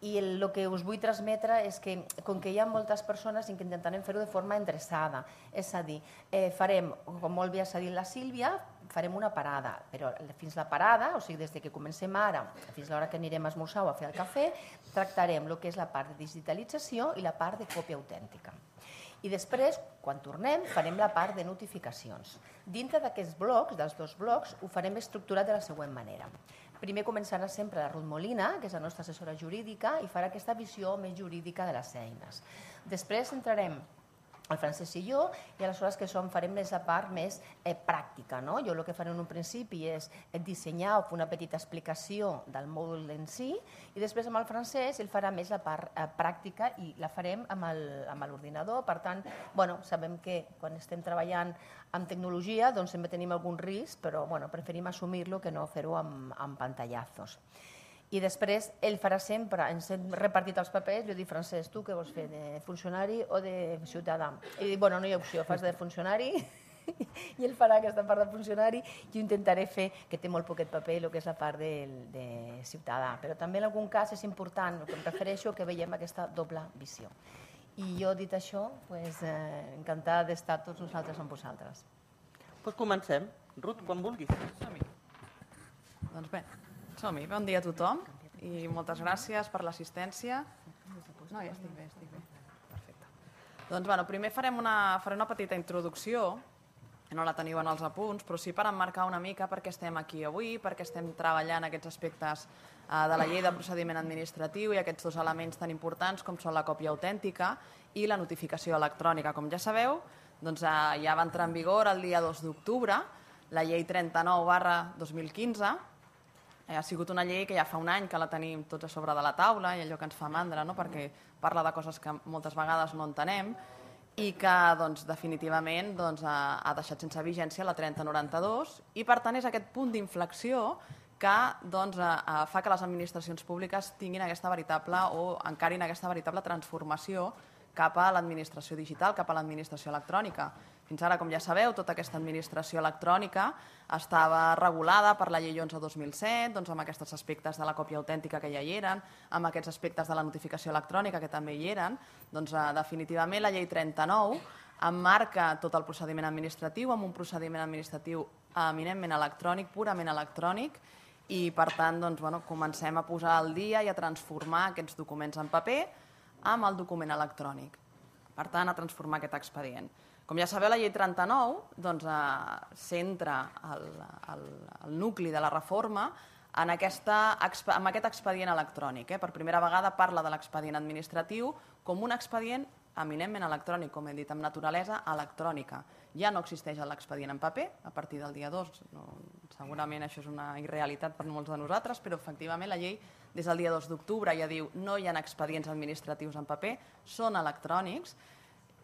i el, el que us vull transmetre és que, com que hi ha moltes persones i que intentarem fer-ho de forma endreçada. és a dir, eh, farem, com molt bé ha dit la Sílvia, farem una parada, però fins la parada, o sigui, des de que comencem ara fins l'hora que anirem a esmorzar o a fer el cafè, tractarem el que és la part de digitalització i la part de còpia autèntica. I després, quan tornem, farem la part de notificacions. Dintre d'aquests blocs, dels dos blocs, ho farem estructurat de la següent manera. Primer començarà sempre la Ruth Molina, que és la nostra assessora jurídica, i farà aquesta visió més jurídica de les eines. Després entrarem el Francesc i jo, i aleshores que som, farem més a part més eh, pràctica. No? Jo el que faré en un principi és eh, dissenyar o fer una petita explicació del mòdul en si, i després amb el Francesc ell farà més la part eh, pràctica i la farem amb l'ordinador. Per tant, bueno, sabem que quan estem treballant amb tecnologia doncs sempre tenim algun risc, però bueno, preferim assumir-lo que no fer-ho amb, amb pantallazos. I després ell farà sempre, ens hem repartit els papers, jo dic, Francesc, tu què vols fer, de funcionari o de ciutadà? I dic, bueno, no hi ha opció, fas de funcionari i ell farà aquesta part de funcionari i jo intentaré fer, que té molt poquet paper, el que és la part de, de ciutadà. Però també en algun cas és important, el que em refereixo, que veiem aquesta doble visió. I jo, dit això, pues, eh, encantada d'estar tots nosaltres amb vosaltres. Doncs pues comencem. Ruth, quan vulguis. Doncs bé, som-hi, bon dia a tothom i moltes gràcies per l'assistència. No, ja estic bé, estic bé. Perfecte. Doncs, bueno, primer farem una, faré una petita introducció, no la teniu en els apunts, però sí per emmarcar una mica per què estem aquí avui, per què estem treballant aquests aspectes eh, de la llei de procediment administratiu i aquests dos elements tan importants com són la còpia autèntica i la notificació electrònica. Com ja sabeu, doncs, eh, ja va entrar en vigor el dia 2 d'octubre la llei 39 barra 2015, Eh, ha sigut una llei que ja fa un any que la tenim tots a sobre de la taula i allò que ens fa mandra, no? perquè parla de coses que moltes vegades no entenem i que doncs, definitivament doncs, ha, ha deixat sense vigència la 3092 i per tant és aquest punt d'inflexió que doncs, eh, eh, fa que les administracions públiques tinguin aquesta veritable o encarin aquesta veritable transformació cap a l'administració digital, cap a l'administració electrònica. Fins ara, com ja sabeu, tota aquesta administració electrònica estava regulada per la llei 11 2007, doncs amb aquests aspectes de la còpia autèntica que ja hi eren, amb aquests aspectes de la notificació electrònica que també hi eren, doncs eh, definitivament la llei 39 emmarca tot el procediment administratiu amb un procediment administratiu eminentment electrònic, purament electrònic, i per tant doncs, bueno, comencem a posar al dia i a transformar aquests documents en paper amb el document electrònic. Per tant, a transformar aquest expedient. Com ja sabeu, la llei 39 doncs, eh, centra el, el, el nucli de la reforma en, aquesta, en aquest expedient electrònic. Eh? Per primera vegada parla de l'expedient administratiu com un expedient eminentment electrònic, com he dit, amb naturalesa electrònica. Ja no existeix l'expedient en paper, a partir del dia 2, no, segurament això és una irrealitat per molts de nosaltres, però efectivament la llei des del dia 2 d'octubre ja diu no hi ha expedients administratius en paper, són electrònics,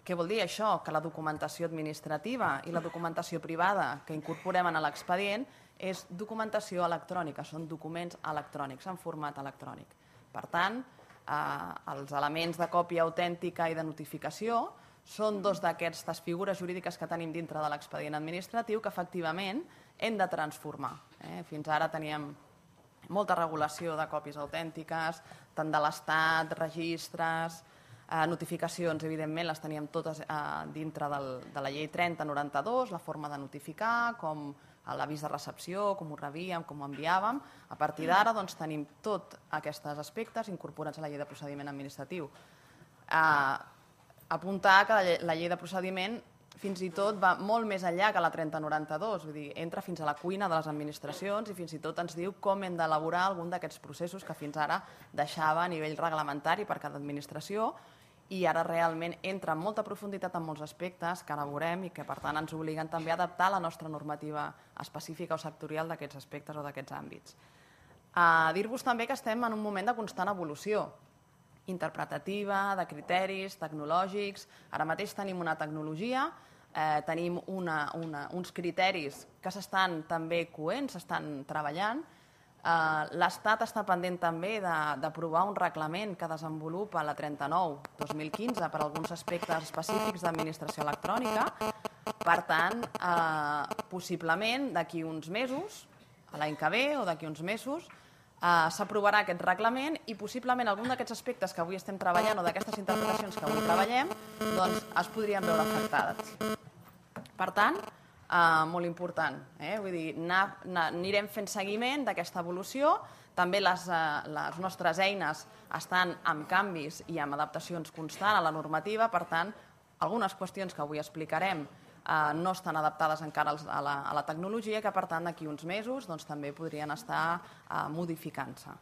què vol dir això? Que la documentació administrativa i la documentació privada que incorporem en l'expedient és documentació electrònica, són documents electrònics, en format electrònic. Per tant, eh, els elements de còpia autèntica i de notificació són dos d'aquestes figures jurídiques que tenim dintre de l'expedient administratiu que efectivament hem de transformar. Eh? Fins ara teníem molta regulació de còpies autèntiques, tant de l'Estat, registres, Eh, notificacions, evidentment, les teníem totes eh, dintre del, de la llei 3092, la forma de notificar, com eh, l'avís de recepció, com ho rebíem, com ho enviàvem. A partir d'ara doncs, tenim tot aquests aspectes incorporats a la llei de procediment administratiu. Eh, apuntar que la llei, la llei de procediment fins i tot va molt més enllà que la 3092, vull dir, entra fins a la cuina de les administracions i fins i tot ens diu com hem d'elaborar algun d'aquests processos que fins ara deixava a nivell reglamentari per cada administració, i ara realment entra amb molta profunditat en molts aspectes que ara veurem i que per tant ens obliguen també a adaptar la nostra normativa específica o sectorial d'aquests aspectes o d'aquests àmbits. Uh, Dir-vos també que estem en un moment de constant evolució interpretativa, de criteris, tecnològics. Ara mateix tenim una tecnologia, eh, tenim una, una, uns criteris que s'estan també coents, s'estan treballant, Eh, L'Estat està pendent també d'aprovar un reglament que desenvolupa la 39-2015 per a alguns aspectes específics d'administració electrònica. Per tant, eh, possiblement d'aquí uns mesos, a l'any que ve o d'aquí uns mesos, eh, s'aprovarà aquest reglament i possiblement algun d'aquests aspectes que avui estem treballant o d'aquestes interpretacions que avui treballem doncs es podrien veure afectades. Per tant, eh, molt important. Eh? Vull dir, anar, anar, anirem fent seguiment d'aquesta evolució, també les, eh, les nostres eines estan amb canvis i amb adaptacions constants a la normativa, per tant, algunes qüestions que avui explicarem eh, no estan adaptades encara a la, a la tecnologia, que per tant d'aquí uns mesos doncs, també podrien estar eh, modificant-se.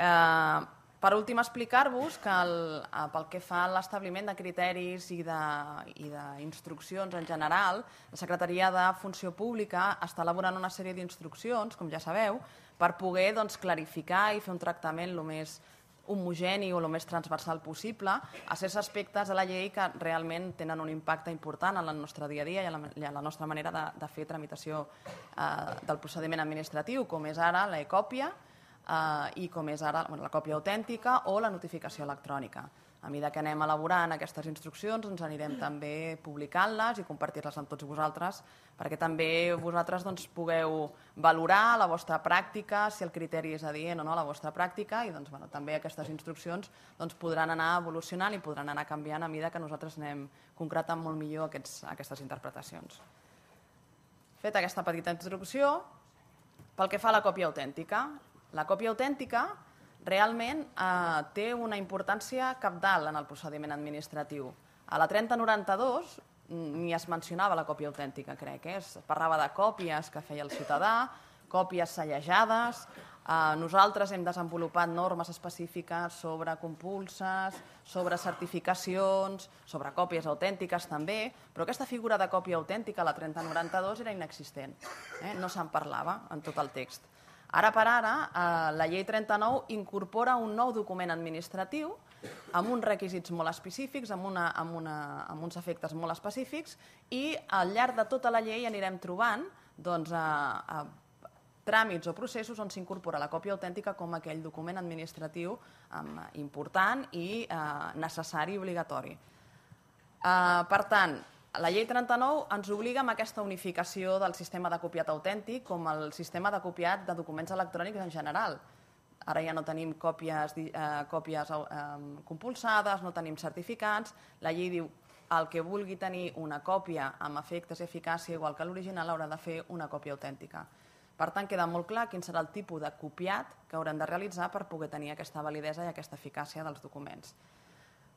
Eh, per últim, explicar-vos que el, eh, pel que fa a l'establiment de criteris i d'instruccions en general, la Secretaria de Funció Pública està elaborant una sèrie d'instruccions, com ja sabeu, per poder doncs, clarificar i fer un tractament el més homogeni o el més transversal possible a certs aspectes de la llei que realment tenen un impacte important en el nostre dia a dia i a la, en la nostra manera de, de fer tramitació eh, del procediment administratiu, com és ara l'ecòpia, e eh, i com és ara la còpia autèntica o la notificació electrònica. A mesura que anem elaborant aquestes instruccions, ens doncs anirem també publicant-les i compartir-les amb tots vosaltres, perquè també vosaltres doncs, pugueu valorar la vostra pràctica, si el criteri és adient o no la vostra pràctica, i doncs, bueno, també aquestes instruccions doncs, podran anar evolucionant i podran anar canviant a mesura que nosaltres anem concretant molt millor aquests, aquestes interpretacions. Feta aquesta petita introducció, pel que fa a la còpia autèntica, la còpia autèntica realment eh, té una importància capdalt en el procediment administratiu. A la 3092 mm, ni es mencionava la còpia autèntica, crec. Eh? Es parlava de còpies que feia el ciutadà, còpies sellejades. Eh, nosaltres hem desenvolupat normes específiques sobre compulses, sobre certificacions, sobre còpies autèntiques també, però aquesta figura de còpia autèntica, la 3092, era inexistent. Eh? No se'n parlava en tot el text. Ara per ara, eh, la llei 39 incorpora un nou document administratiu amb uns requisits molt específics, amb, una, amb, una, amb uns efectes molt específics i al llarg de tota la llei anirem trobant doncs, eh, eh tràmits o processos on s'incorpora la còpia autèntica com aquell document administratiu amb, eh, important i eh, necessari i obligatori. Eh, per tant, la llei 39 ens obliga amb aquesta unificació del sistema de copiat autèntic com el sistema de copiat de documents electrònics en general. Ara ja no tenim còpies, eh, còpies eh, compulsades, no tenim certificats. La llei diu el que vulgui tenir una còpia amb efectes i eficàcia igual que l'original haurà de fer una còpia autèntica. Per tant, queda molt clar quin serà el tipus de copiat que hauran de realitzar per poder tenir aquesta validesa i aquesta eficàcia dels documents.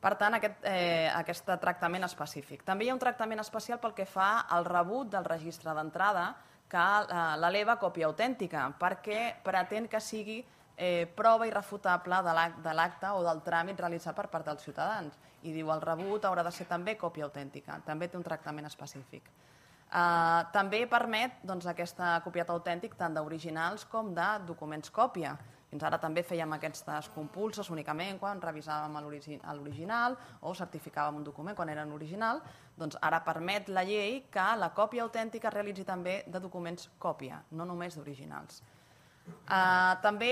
Per tant, aquest, eh, aquest tractament específic. També hi ha un tractament especial pel que fa al rebut del registre d'entrada, que eh, l'eleva e còpia autèntica, perquè pretén que sigui eh, prova irrefutable de l'acte o del tràmit realitzat per part dels ciutadans. I diu el rebut haurà de ser també còpia autèntica, també té un tractament específic. Eh, també permet doncs, aquesta copiat autèntic tant d'originals com de documents còpia. Fins ara també fèiem aquestes compulses únicament quan revisàvem l'original o certificàvem un document quan era en original. Doncs ara permet la llei que la còpia autèntica es realitzi també de documents còpia, no només d'originals. Uh, també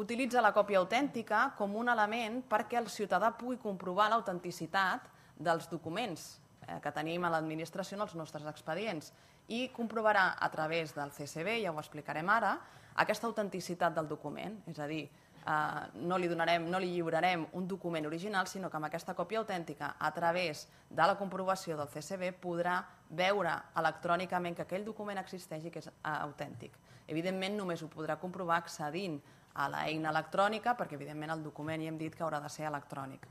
utilitza la còpia autèntica com un element perquè el ciutadà pugui comprovar l'autenticitat dels documents eh, que tenim a l'administració en els nostres expedients i comprovarà a través del CCB, ja ho explicarem ara, aquesta autenticitat del document, és a dir, eh, no li donarem, no li lliurarem un document original, sinó que amb aquesta còpia autèntica, a través de la comprovació del CCB, podrà veure electrònicament que aquell document existeix i que és eh, autèntic. Evidentment, només ho podrà comprovar accedint a l'eina electrònica, perquè evidentment el document ja hem dit que haurà de ser electrònic.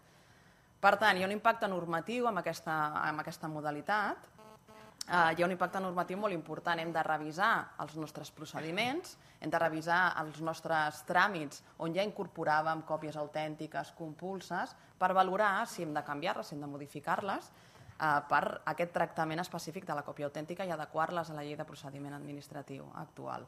Per tant, hi ha un impacte normatiu amb aquesta, amb aquesta modalitat, eh, hi ha un impacte normatiu molt important. Hem de revisar els nostres procediments, hem de revisar els nostres tràmits on ja incorporàvem còpies autèntiques, compulses, per valorar si hem de canviar-les, si hem de modificar-les, eh, per aquest tractament específic de la còpia autèntica i adequar-les a la llei de procediment administratiu actual.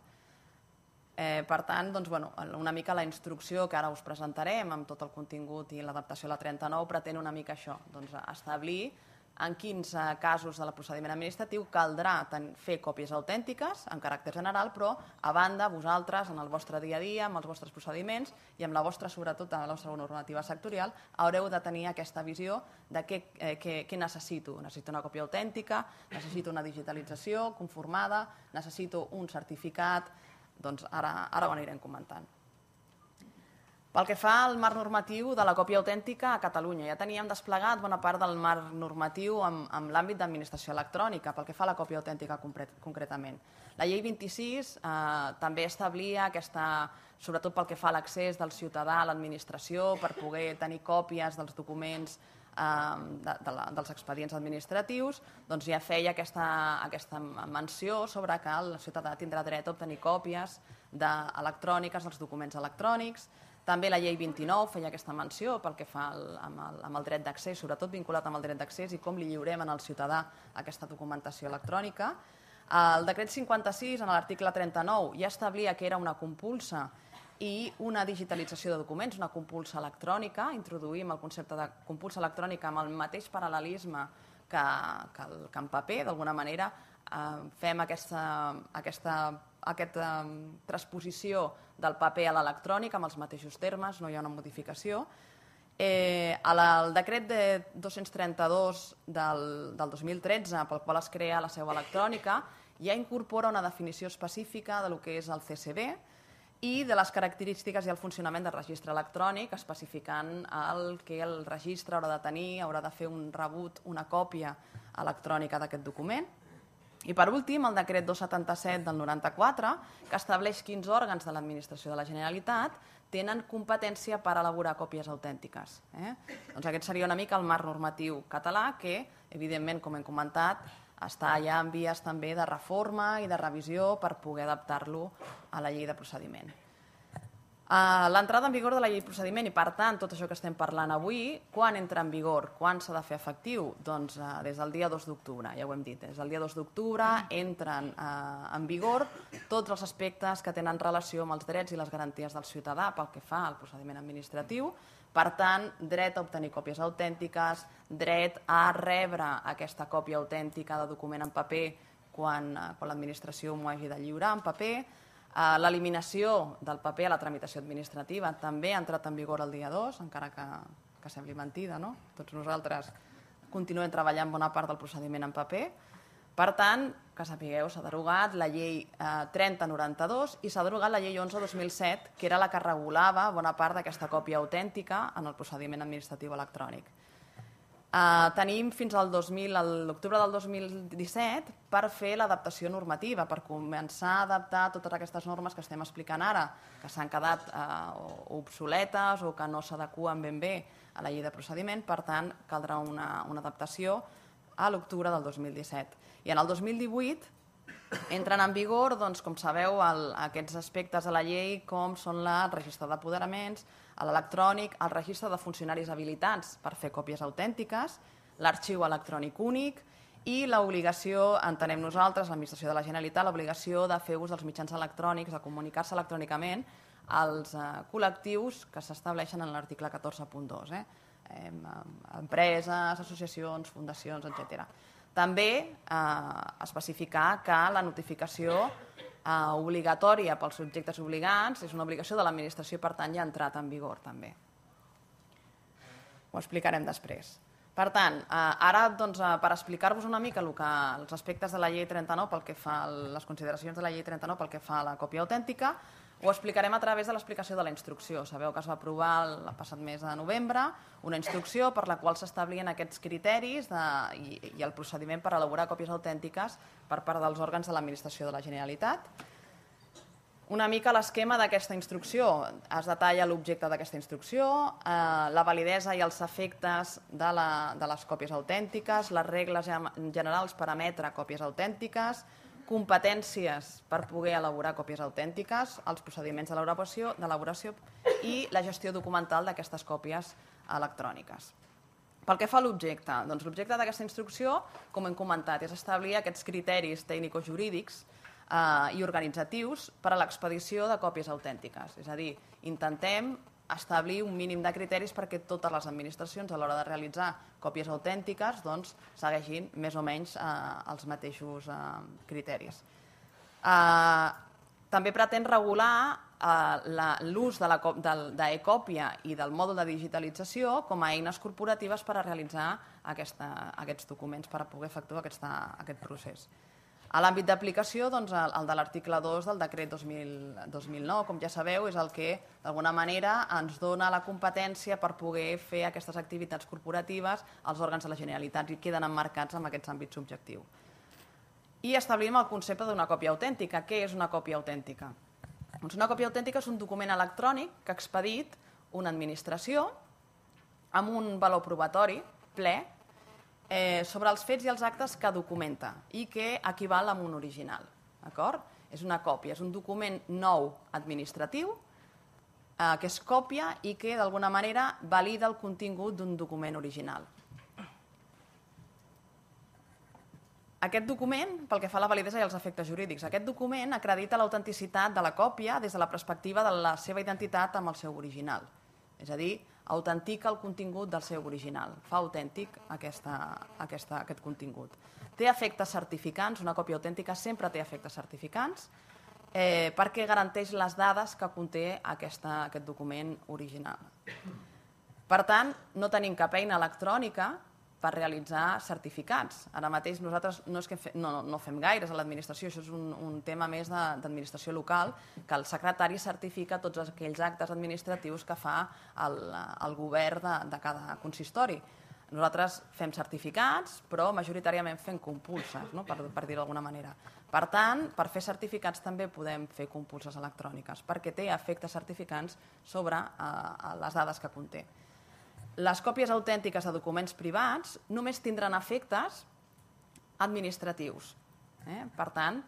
Eh, per tant, doncs, bueno, una mica la instrucció que ara us presentarem amb tot el contingut i l'adaptació a la 39 pretén una mica això, doncs, establir en quins eh, casos de la procediment administratiu caldrà fer còpies autèntiques en caràcter general, però a banda, vosaltres, en el vostre dia a dia, amb els vostres procediments i amb la vostra, sobretot, amb la vostra normativa sectorial, haureu de tenir aquesta visió de què, eh, què, què necessito. Necessito una còpia autèntica, necessito una digitalització conformada, necessito un certificat, doncs ara, ara ho anirem comentant. Pel que fa al marc normatiu de la còpia autèntica a Catalunya, ja teníem desplegat bona part del marc normatiu amb, amb l'àmbit d'administració electrònica, pel que fa a la còpia autèntica concret, concretament. La llei 26 eh, també establia aquesta, sobretot pel que fa a l'accés del ciutadà a l'administració per poder tenir còpies dels documents eh, de, de la, dels expedients administratius, doncs ja feia aquesta, aquesta menció sobre que el ciutadà tindrà dret a obtenir còpies de, electròniques dels documents electrònics, també la llei 29 feia aquesta menció pel que fa al, amb, el, amb el dret d'accés, sobretot vinculat amb el dret d'accés i com li lliurem al ciutadà aquesta documentació electrònica. El decret 56, en l'article 39, ja establia que era una compulsa i una digitalització de documents, una compulsa electrònica. Introduïm el concepte de compulsa electrònica amb el mateix paral·lelisme que, que, el, que en paper, d'alguna manera, eh, fem aquesta, aquesta aquesta transposició del paper a l'electrònic amb els mateixos termes, no hi ha una modificació. Eh, el decret de 232 del, del 2013, pel qual es crea la seu electrònica, ja incorpora una definició específica de lo que és el CCB i de les característiques i el funcionament del registre electrònic, especificant el que el registre haurà de tenir, haurà de fer un rebut, una còpia electrònica d'aquest document i per últim, el decret 277 del 94, que estableix quins òrgans de l'administració de la Generalitat tenen competència per elaborar còpies autèntiques. Eh? Doncs aquest seria una mica el marc normatiu català que, evidentment, com hem comentat, està ja en vies també de reforma i de revisió per poder adaptar-lo a la llei de procediment. Uh, L'entrada en vigor de la llei procediment i, per tant, tot això que estem parlant avui, quan entra en vigor, quan s'ha de fer efectiu? Doncs uh, des del dia 2 d'octubre, ja ho hem dit, des del dia 2 d'octubre entren uh, en vigor tots els aspectes que tenen relació amb els drets i les garanties del ciutadà pel que fa al procediment administratiu, per tant, dret a obtenir còpies autèntiques, dret a rebre aquesta còpia autèntica de document en paper quan, quan l'administració m'ho hagi de lliurar en paper, Eh, l'eliminació del paper a la tramitació administrativa també ha entrat en vigor el dia 2, encara que, que sembli mentida, no? Tots nosaltres continuem treballant bona part del procediment en paper. Per tant, que sapigueu, s'ha derogat la llei eh, 3092 i s'ha derogat la llei 11-2007, que era la que regulava bona part d'aquesta còpia autèntica en el procediment administratiu electrònic. Uh, tenim fins al 2000, l'octubre del 2017 per fer l'adaptació normativa, per començar a adaptar totes aquestes normes que estem explicant ara, que s'han quedat uh, obsoletes o que no s'adequen ben bé a la llei de procediment, per tant, caldrà una, una adaptació a l'octubre del 2017. I en el 2018 entren en vigor, doncs, com sabeu, el, aquests aspectes de la llei, com són la registrada d'apoderaments, a l'electrònic, al registre de funcionaris habilitats per fer còpies autèntiques, l'arxiu electrònic únic i l'obligació, entenem nosaltres, l'administració de la Generalitat, l'obligació de fer ús dels mitjans electrònics, de comunicar-se electrònicament als eh, col·lectius que s'estableixen en l'article 14.2, eh? eh, empreses, associacions, fundacions, etc. També eh, especificar que la notificació eh, obligatòria pels subjectes obligants, és una obligació de l'administració per tant ja ha entrat en vigor també. Ho explicarem després. Per tant, eh, ara doncs, eh, per explicar-vos una mica el que, els aspectes de la llei 39 pel que fa a les consideracions de la llei 39 pel que fa a la còpia autèntica, ho explicarem a través de l'explicació de la instrucció. Sabeu que es va aprovar el passat mes de novembre una instrucció per la qual s'establien aquests criteris de, i, i el procediment per elaborar còpies autèntiques per part dels òrgans de l'Administració de la Generalitat. Una mica l'esquema d'aquesta instrucció. Es detalla l'objecte d'aquesta instrucció, eh, la validesa i els efectes de, la, de les còpies autèntiques, les regles generals per emetre còpies autèntiques, competències per poder elaborar còpies autèntiques, els procediments d'elaboració i la gestió documental d'aquestes còpies electròniques. Pel que fa a l'objecte, doncs l'objecte d'aquesta instrucció, com hem comentat, és establir aquests criteris tècnico-jurídics eh, i organitzatius per a l'expedició de còpies autèntiques. És a dir, intentem establir un mínim de criteris perquè totes les administracions, a l'hora de realitzar còpies autèntiques, doncs, segueixin més o menys eh, els mateixos eh, criteris. Eh, també pretén regular eh, l'ús de e-còpia e i del mòdul de digitalització com a eines corporatives per a realitzar aquesta, aquests documents, per a poder efectuar aquesta, aquest procés. A l'àmbit d'aplicació, doncs, el, de l'article 2 del decret 2000, 2009, com ja sabeu, és el que d'alguna manera ens dona la competència per poder fer aquestes activitats corporatives als òrgans de la Generalitat i queden emmarcats en aquest àmbit subjectiu. I establim el concepte d'una còpia autèntica. Què és una còpia autèntica? Doncs una còpia autèntica és un document electrònic que ha expedit una administració amb un valor probatori ple eh, sobre els fets i els actes que documenta i que equival a un original. D'acord? És una còpia, és un document nou administratiu eh, que es còpia i que d'alguna manera valida el contingut d'un document original. Aquest document, pel que fa a la validesa i els efectes jurídics, aquest document acredita l'autenticitat de la còpia des de la perspectiva de la seva identitat amb el seu original. És a dir, autentica el contingut del seu original, fa autèntic aquesta, aquesta, aquest contingut. Té efectes certificants, una còpia autèntica sempre té efectes certificants, eh, perquè garanteix les dades que conté aquesta, aquest document original. Per tant, no tenim cap eina electrònica per realitzar certificats. Ara mateix nosaltres no, és que fe, no, no, no fem gaires a l'administració, això és un, un tema més d'administració local, que el secretari certifica tots aquells actes administratius que fa el, el govern de, de cada consistori. Nosaltres fem certificats, però majoritàriament fem compulses, no? per, per dir-ho d'alguna manera. Per tant, per fer certificats també podem fer compulses electròniques, perquè té efectes certificants sobre eh, les dades que conté les còpies autèntiques de documents privats només tindran efectes administratius. Eh? Per tant,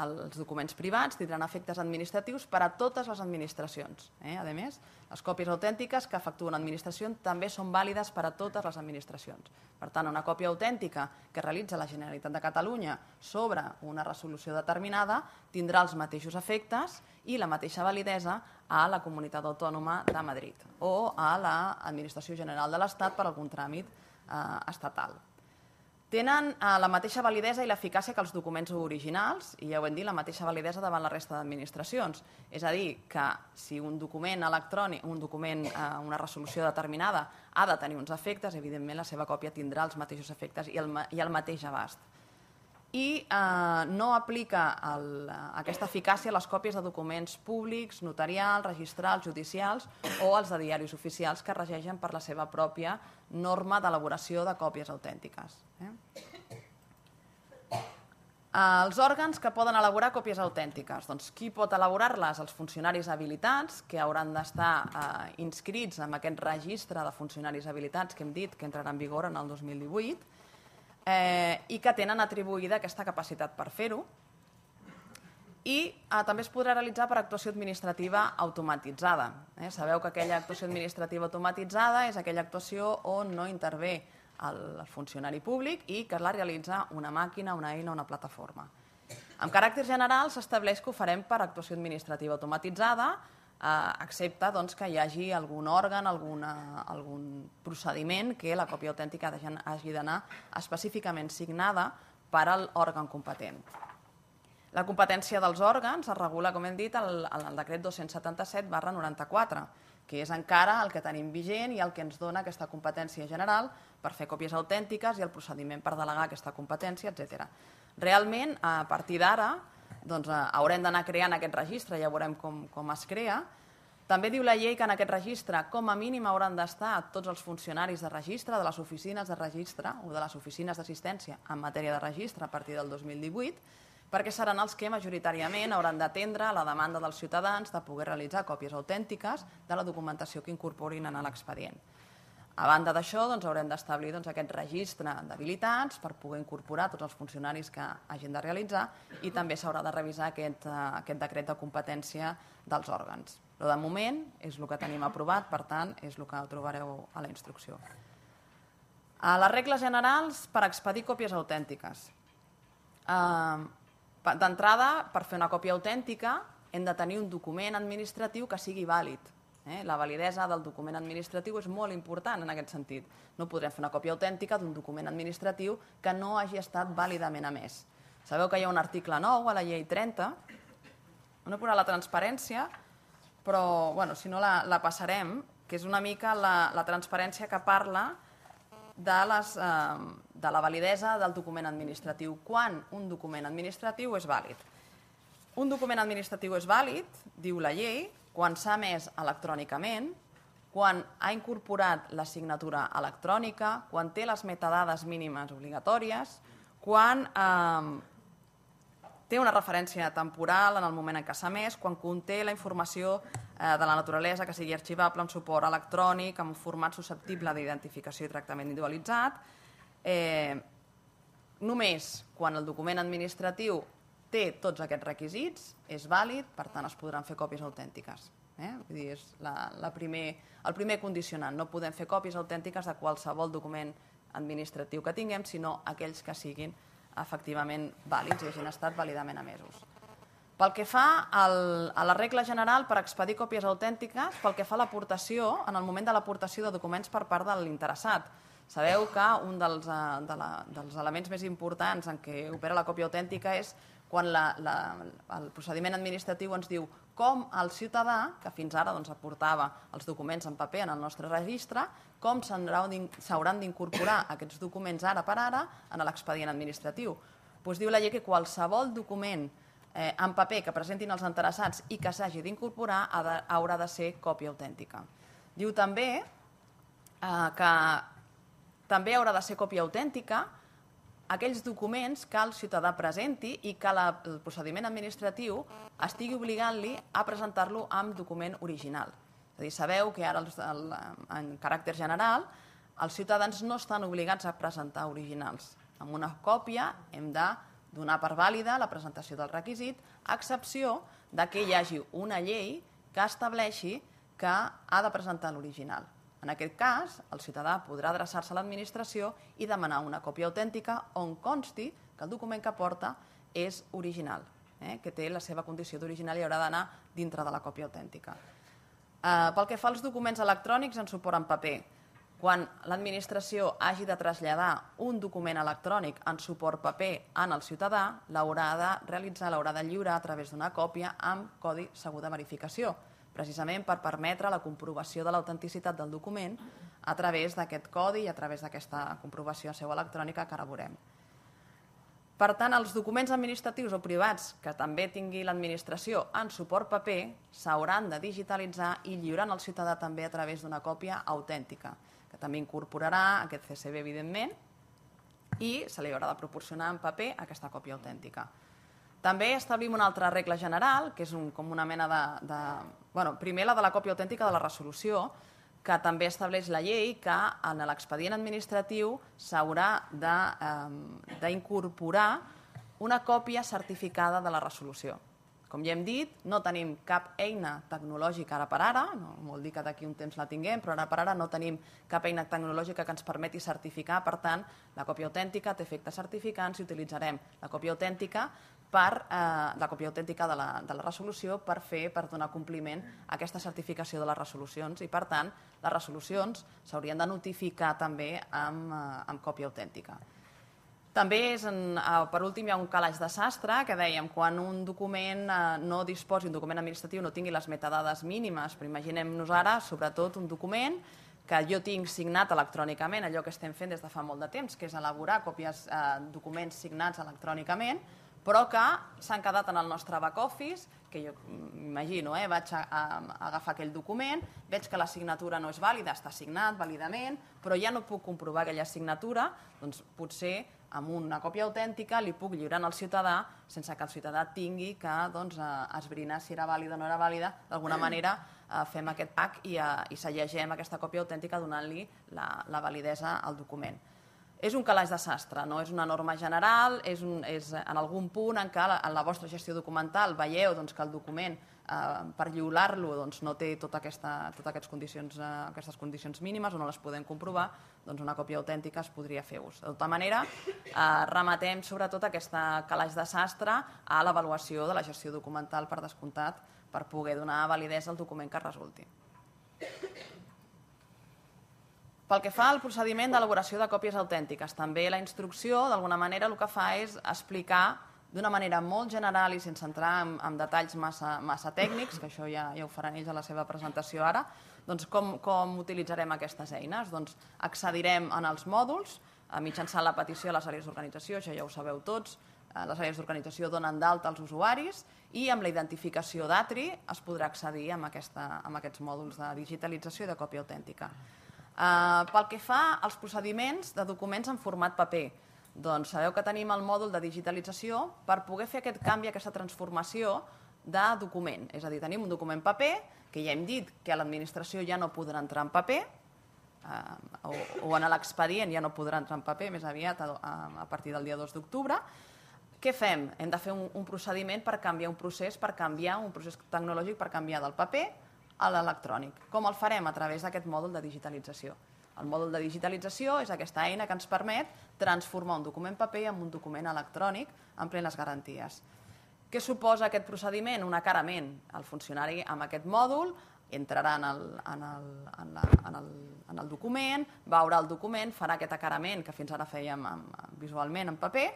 els documents privats tindran efectes administratius per a totes les administracions. Eh? A més, les còpies autèntiques que efectua una administració també són vàlides per a totes les administracions. Per tant, una còpia autèntica que realitza la Generalitat de Catalunya sobre una resolució determinada tindrà els mateixos efectes i la mateixa validesa a la Comunitat Autònoma de Madrid o a l'Administració General de l'Estat per algun tràmit eh, estatal tenen eh, la mateixa validesa i l'eficàcia que els documents originals, i ja ho hem dit, la mateixa validesa davant la resta d'administracions. És a dir, que si un document electrònic, un document, eh, una resolució determinada, ha de tenir uns efectes, evidentment la seva còpia tindrà els mateixos efectes i el, i el mateix abast i eh, no aplica el, aquesta eficàcia a les còpies de documents públics, notarials, registrals, judicials o els de diaris oficials que regeixen per la seva pròpia norma d'elaboració de còpies autèntiques. Eh? eh? Els òrgans que poden elaborar còpies autèntiques. Doncs qui pot elaborar-les? Els funcionaris habilitats, que hauran d'estar eh, inscrits en aquest registre de funcionaris habilitats que hem dit que entrarà en vigor en el 2018, eh, i que tenen atribuïda aquesta capacitat per fer-ho. I eh, també es podrà realitzar per actuació administrativa automatitzada. Eh, sabeu que aquella actuació administrativa automatitzada és aquella actuació on no intervé el funcionari públic i que la realitza una màquina, una eina o una plataforma. Amb caràcter general s'estableix que ho farem per actuació administrativa automatitzada, Eh, excepte doncs, que hi hagi algun òrgan, alguna, algun procediment que la còpia autèntica hagi d'anar específicament signada per a l'òrgan competent. La competència dels òrgans es regula, com hem dit, en el decret 277 barra 94, que és encara el que tenim vigent i el que ens dona aquesta competència general per fer còpies autèntiques i el procediment per delegar aquesta competència, etc. Realment, a partir d'ara, doncs eh, haurem d'anar creant aquest registre, ja veurem com, com es crea. També diu la llei que en aquest registre, com a mínim, hauran d'estar tots els funcionaris de registre, de les oficines de registre o de les oficines d'assistència en matèria de registre a partir del 2018, perquè seran els que majoritàriament hauran d'atendre la demanda dels ciutadans de poder realitzar còpies autèntiques de la documentació que incorporin en l'expedient. A banda d'això, doncs, haurem d'establir doncs, aquest registre d'habilitats per poder incorporar tots els funcionaris que hagin de realitzar i també s'haurà de revisar aquest, eh, aquest decret de competència dels òrgans. Però de moment és el que tenim aprovat, per tant, és el que trobareu a la instrucció. A eh, les regles generals per expedir còpies autèntiques. Eh, d'entrada, per fer una còpia autèntica hem de tenir un document administratiu que sigui vàlid, Eh? La validesa del document administratiu és molt important en aquest sentit. No podrem fer una còpia autèntica d'un document administratiu que no hagi estat vàlidament emès. Sabeu que hi ha un article nou a la llei 30, no posar la transparència, però bueno, si no la, la passarem, que és una mica la, la transparència que parla de, les, eh, de la validesa del document administratiu, quan un document administratiu és vàlid. Un document administratiu és vàlid, diu la llei, quan s'ha emès electrònicament, quan ha incorporat la signatura electrònica, quan té les metadades mínimes obligatòries, quan eh, té una referència temporal en el moment en què s'ha emès, quan conté la informació eh, de la naturalesa que sigui arxivable en suport electrònic, en un format susceptible d'identificació i tractament individualitzat, eh, només quan el document administratiu té tots aquests requisits, és vàlid, per tant es podran fer còpies autèntiques. Eh? Vull dir, és la, la primer, el primer condicionant. No podem fer còpies autèntiques de qualsevol document administratiu que tinguem, sinó aquells que siguin efectivament vàlids i hagin estat validament emesos. Pel que fa al, a la regla general per expedir còpies autèntiques, pel que fa a l'aportació, en el moment de l'aportació de documents per part de l'interessat, sabeu que un dels, eh, de la, dels elements més importants en què opera la còpia autèntica és quan la, la, el procediment administratiu ens diu com el ciutadà, que fins ara doncs, aportava els documents en paper en el nostre registre, com s'hauran d'incorporar aquests documents ara per ara en l'expedient administratiu. Pues doncs diu la llei que qualsevol document eh, en paper que presentin els interessats i que s'hagi d'incorporar ha haurà de ser còpia autèntica. Diu també eh, que també haurà de ser còpia autèntica, aquells documents que el ciutadà presenti i que la, el procediment administratiu estigui obligant-li a presentar-lo amb document original. És a dir, sabeu que ara, els, el, en caràcter general, els ciutadans no estan obligats a presentar originals. Amb una còpia hem de donar per vàlida la presentació del requisit, a excepció de que hi hagi una llei que estableixi que ha de presentar l'original. En aquest cas, el ciutadà podrà adreçar-se a l'administració i demanar una còpia autèntica on consti que el document que porta és original, eh, que té la seva condició d'original i haurà d'anar dintre de la còpia autèntica. Eh, pel que fa als documents electrònics en suport en paper, quan l'administració hagi de traslladar un document electrònic en suport paper en el ciutadà, l'haurà de realitzar, l'haurà de lliurar a través d'una còpia amb codi segur de verificació precisament per permetre la comprovació de l'autenticitat del document a través d'aquest codi i a través d'aquesta comprovació seu electrònica que ara veurem. Per tant, els documents administratius o privats que també tingui l'administració en suport paper s'hauran de digitalitzar i lliurar al ciutadà també a través d'una còpia autèntica, que també incorporarà aquest CCB, evidentment, i se li haurà de proporcionar en paper aquesta còpia autèntica. També establim una altra regla general, que és un, com una mena de, de... Bueno, primer la de la còpia autèntica de la resolució, que també estableix la llei que en l'expedient administratiu s'haurà ehm, d'incorporar eh, una còpia certificada de la resolució. Com ja hem dit, no tenim cap eina tecnològica ara per ara, no vol dir que d'aquí un temps la tinguem, però ara per ara no tenim cap eina tecnològica que ens permeti certificar, per tant, la còpia autèntica té efectes certificants i utilitzarem la còpia autèntica per, eh, la còpia autèntica de la, de la resolució per fer, per donar compliment a aquesta certificació de les resolucions i, per tant, les resolucions s'haurien de notificar també amb, eh, amb còpia autèntica. També, és en, eh, per últim, hi ha un calaix de sastre que dèiem, quan un document eh, no disposi, un document administratiu no tingui les metadades mínimes, però imaginem-nos ara, sobretot, un document que jo tinc signat electrònicament, allò que estem fent des de fa molt de temps, que és elaborar còpies, eh, documents signats electrònicament, però que s'han quedat en el nostre back office, que jo m'imagino, eh, vaig a, a, a agafar aquell document, veig que la signatura no és vàlida, està signat vàlidament, però ja no puc comprovar aquella signatura, doncs potser amb una còpia autèntica li puc lliurar al ciutadà sense que el ciutadà tingui que doncs, eh, esbrinar si era vàlida o no era vàlida. D'alguna manera eh, fem aquest pack i, eh, i s'allegem aquesta còpia autèntica donant-li la, la validesa al document és un calaix de sastre, no és una norma general, és, un, és eh, en algun punt en què la, en la vostra gestió documental veieu doncs, que el document eh, per lliurar-lo doncs, no té tota aquesta, tot aquestes condicions, eh, aquestes condicions mínimes o no les podem comprovar, doncs una còpia autèntica es podria fer ús. De tota manera, eh, rematem sobretot aquesta calaix de sastre a l'avaluació de la gestió documental per descomptat per poder donar validesa al document que resulti. Pel que fa al procediment d'elaboració de còpies autèntiques, també la instrucció, d'alguna manera, el que fa és explicar d'una manera molt general i sense entrar en, en detalls massa, massa tècnics, que això ja, ja ho faran ells a la seva presentació ara, doncs com, com utilitzarem aquestes eines? Doncs accedirem en els mòduls, eh, mitjançant la petició a les àrees d'organització, això ja ho sabeu tots, eh, les àrees d'organització donen d'alta als usuaris i amb la identificació d'ATRI es podrà accedir amb, aquesta, amb aquests mòduls de digitalització i de còpia autèntica. Eh, pel que fa als procediments de documents en format paper, doncs sabeu que tenim el mòdul de digitalització per poder fer aquest canvi, aquesta transformació de document. És a dir, tenim un document paper, que ja hem dit que a l'administració ja no podrà entrar en paper, eh, o, o en l'expedient ja no podrà entrar en paper més aviat a, a, a partir del dia 2 d'octubre. Què fem? Hem de fer un, un procediment per canviar un procés, per canviar un procés tecnològic, per canviar del paper a l'electrònic. Com el farem? A través d'aquest mòdul de digitalització. El mòdul de digitalització és aquesta eina que ens permet transformar un document paper en un document electrònic amb plenes garanties. Què suposa aquest procediment? Un acarament. El funcionari amb aquest mòdul entrarà en el, en el, en la, en el, en el document, veurà el document, farà aquest acarament que fins ara fèiem amb, visualment en paper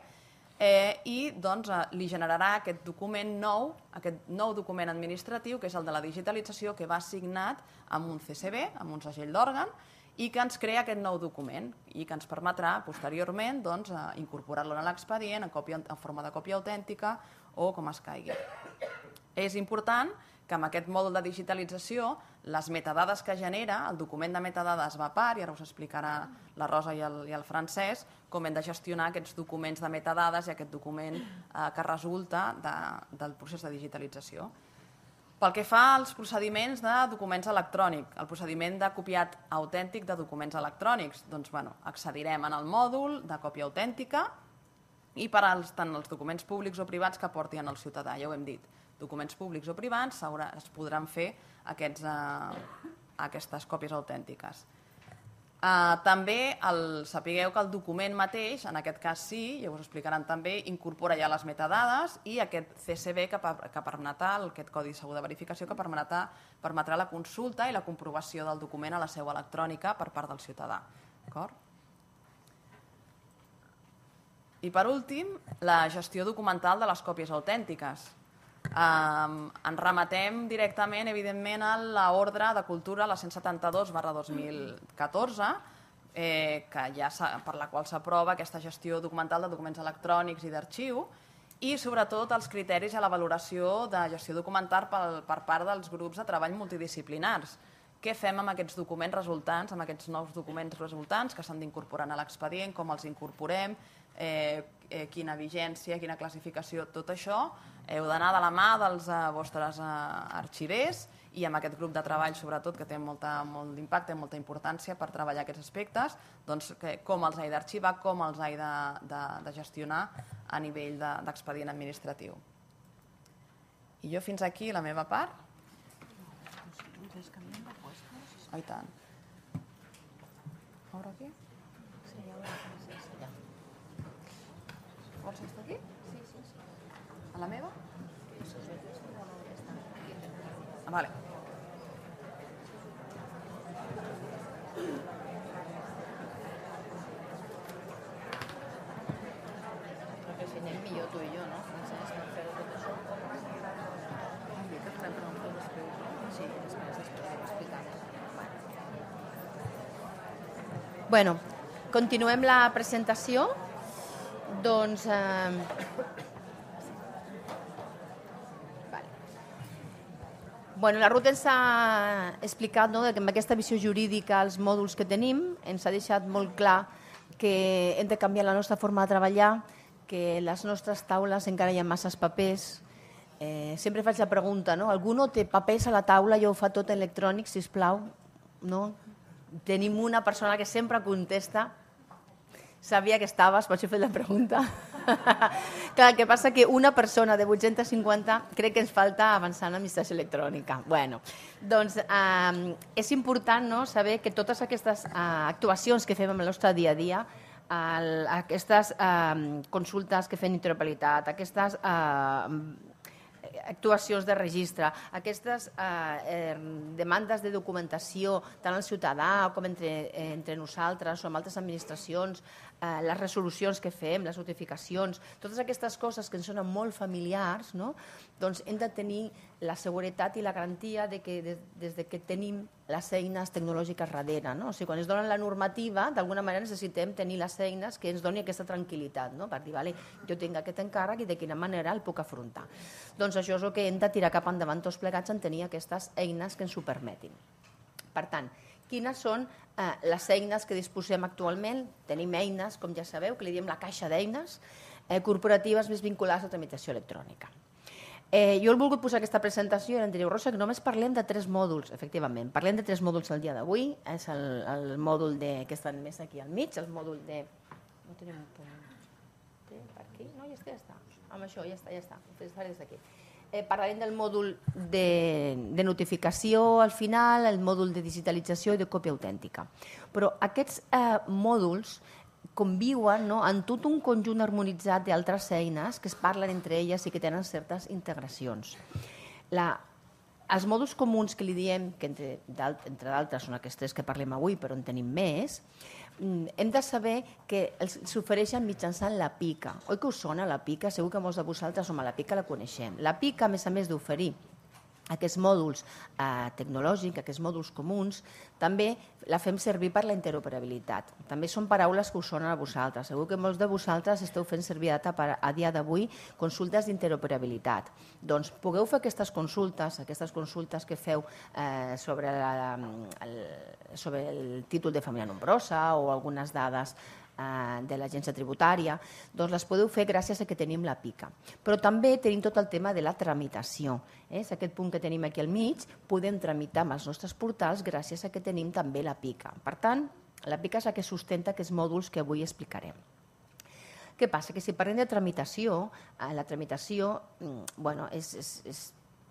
eh, i doncs, eh, li generarà aquest document nou, aquest nou document administratiu, que és el de la digitalització, que va signat amb un CCB, amb un segell d'òrgan, i que ens crea aquest nou document i que ens permetrà posteriorment doncs, eh, incorporar-lo en l'expedient en, còpia, en forma de còpia autèntica o com es caigui. És important que amb aquest mòdul de digitalització, les metadades que genera, el document de metadades va a part, i ara us explicarà la Rosa i el, i el Francesc, com hem de gestionar aquests documents de metadades i aquest document eh, que resulta de, del procés de digitalització. Pel que fa als procediments de documents electrònics, el procediment de copiat autèntic de documents electrònics, doncs, bueno, accedirem en el mòdul de còpia autèntica i per als, tant els documents públics o privats que porti en el ciutadà, ja ho hem dit documents públics o privats, es podran fer aquests, eh, aquestes còpies autèntiques. Uh, també el, sapigueu que el document mateix, en aquest cas sí, ja us explicaran també, incorpora ja les metadades i aquest CCB que, que permetrà, aquest codi segur de verificació que permetrà, permetrà la consulta i la comprovació del document a la seu electrònica per part del ciutadà. D'acord? I per últim, la gestió documental de les còpies autèntiques. Um, ens rematem directament, evidentment, a l'ordre de cultura, la 172 barra 2014, eh, que ja per la qual s'aprova aquesta gestió documental de documents electrònics i d'arxiu, i sobretot els criteris a la valoració de gestió documental per, per part dels grups de treball multidisciplinars. Què fem amb aquests documents resultants, amb aquests nous documents resultants que s'han d'incorporar a l'expedient, com els incorporem, eh, eh, quina vigència, quina classificació, tot això heu d'anar de la mà dels eh, vostres eh, arxivers i amb aquest grup de treball, sobretot, que té molta, molt d'impacte, molta importància per treballar aquests aspectes, doncs, que, com els haig d'arxivar, com els haig de, de, de gestionar a nivell d'expedient de, administratiu. I jo fins aquí la meva part. Oh, i tant. Ara aquí? Vols estar aquí? A la meva? Ah, vale. que millor tu i jo, no? que Sí, Bueno, continuem la presentació. Doncs eh, Bueno, la ruta ens ha explicat no, que amb aquesta visió jurídica, els mòduls que tenim, ens ha deixat molt clar que hem de canviar la nostra forma de treballar, que les nostres taules encara hi ha masses papers. Eh, sempre faig la pregunta, no? Algú no té papers a la taula, jo ho fa tot electrònic, si us plau, no? Tenim una persona que sempre contesta Sabia que estaves, per això he fet la pregunta. Clar, el que passa que una persona de 850 crec que ens falta avançar en missatge electrònica. bueno, doncs eh, és important no, saber que totes aquestes eh, actuacions que fem en el nostre dia a dia el, aquestes eh, consultes que fem interoperabilitat, aquestes eh, actuacions de registre, aquestes eh, eh, demandes de documentació tant al ciutadà com entre, entre nosaltres o amb altres administracions, Eh, les resolucions que fem, les notificacions, totes aquestes coses que ens sonen molt familiars, no? doncs hem de tenir la seguretat i la garantia de que des de que tenim les eines tecnològiques darrere. No? O sigui, quan ens donen la normativa, d'alguna manera necessitem tenir les eines que ens doni aquesta tranquil·litat, no? per dir, vale, jo tinc aquest encàrrec i de quina manera el puc afrontar. Doncs això és el que hem de tirar cap endavant tots plegats en tenir aquestes eines que ens ho permetin. Per tant, quines són eh, les eines que disposem actualment. Tenim eines, com ja sabeu, que li diem la caixa d'eines eh, corporatives més vinculades a la tramitació electrònica. Eh, jo he volgut posar aquesta presentació, en Andreu Rosa, que només parlem de tres mòduls, efectivament. Parlem de tres mòduls el dia d'avui. És el, el mòdul de, que estan més aquí al mig, el mòdul de... No tenim un punt. Per aquí? No, ja està, ja està. Amb això, ja està, ja està. Ho faré des d'aquí. Eh, parlarem del mòdul de, de notificació al final, el mòdul de digitalització i de còpia autèntica. Però aquests eh, mòduls conviuen no, en tot un conjunt harmonitzat d'altres eines que es parlen entre elles i que tenen certes integracions. La, els mòduls comuns que li diem, que entre d'altres són aquestes que parlem avui, però en tenim més, Mm, hem de saber que s'ofereixen mitjançant la pica. Oi que us sona la pica? Segur que molts de vosaltres, a la pica la coneixem. La pica, a més a més d'oferir aquests mòduls eh, tecnològics, aquests mòduls comuns, també la fem servir per la interoperabilitat. També són paraules que us sonen a vosaltres. Segur que molts de vosaltres esteu fent servir data per, a dia d'avui consultes d'interoperabilitat. Doncs pugueu fer aquestes consultes, aquestes consultes que feu eh, sobre, la, el, sobre el títol de família nombrosa o algunes dades Eh, de l'agència tributària, doncs les podeu fer gràcies a que tenim la pica. Però també tenim tot el tema de la tramitació. Eh? És aquest punt que tenim aquí al mig, podem tramitar amb els nostres portals gràcies a que tenim també la pica. Per tant, la pica és la que sustenta aquests mòduls que avui explicarem. Què passa? Que si parlem de tramitació, eh, la tramitació mm, bueno, és, és, és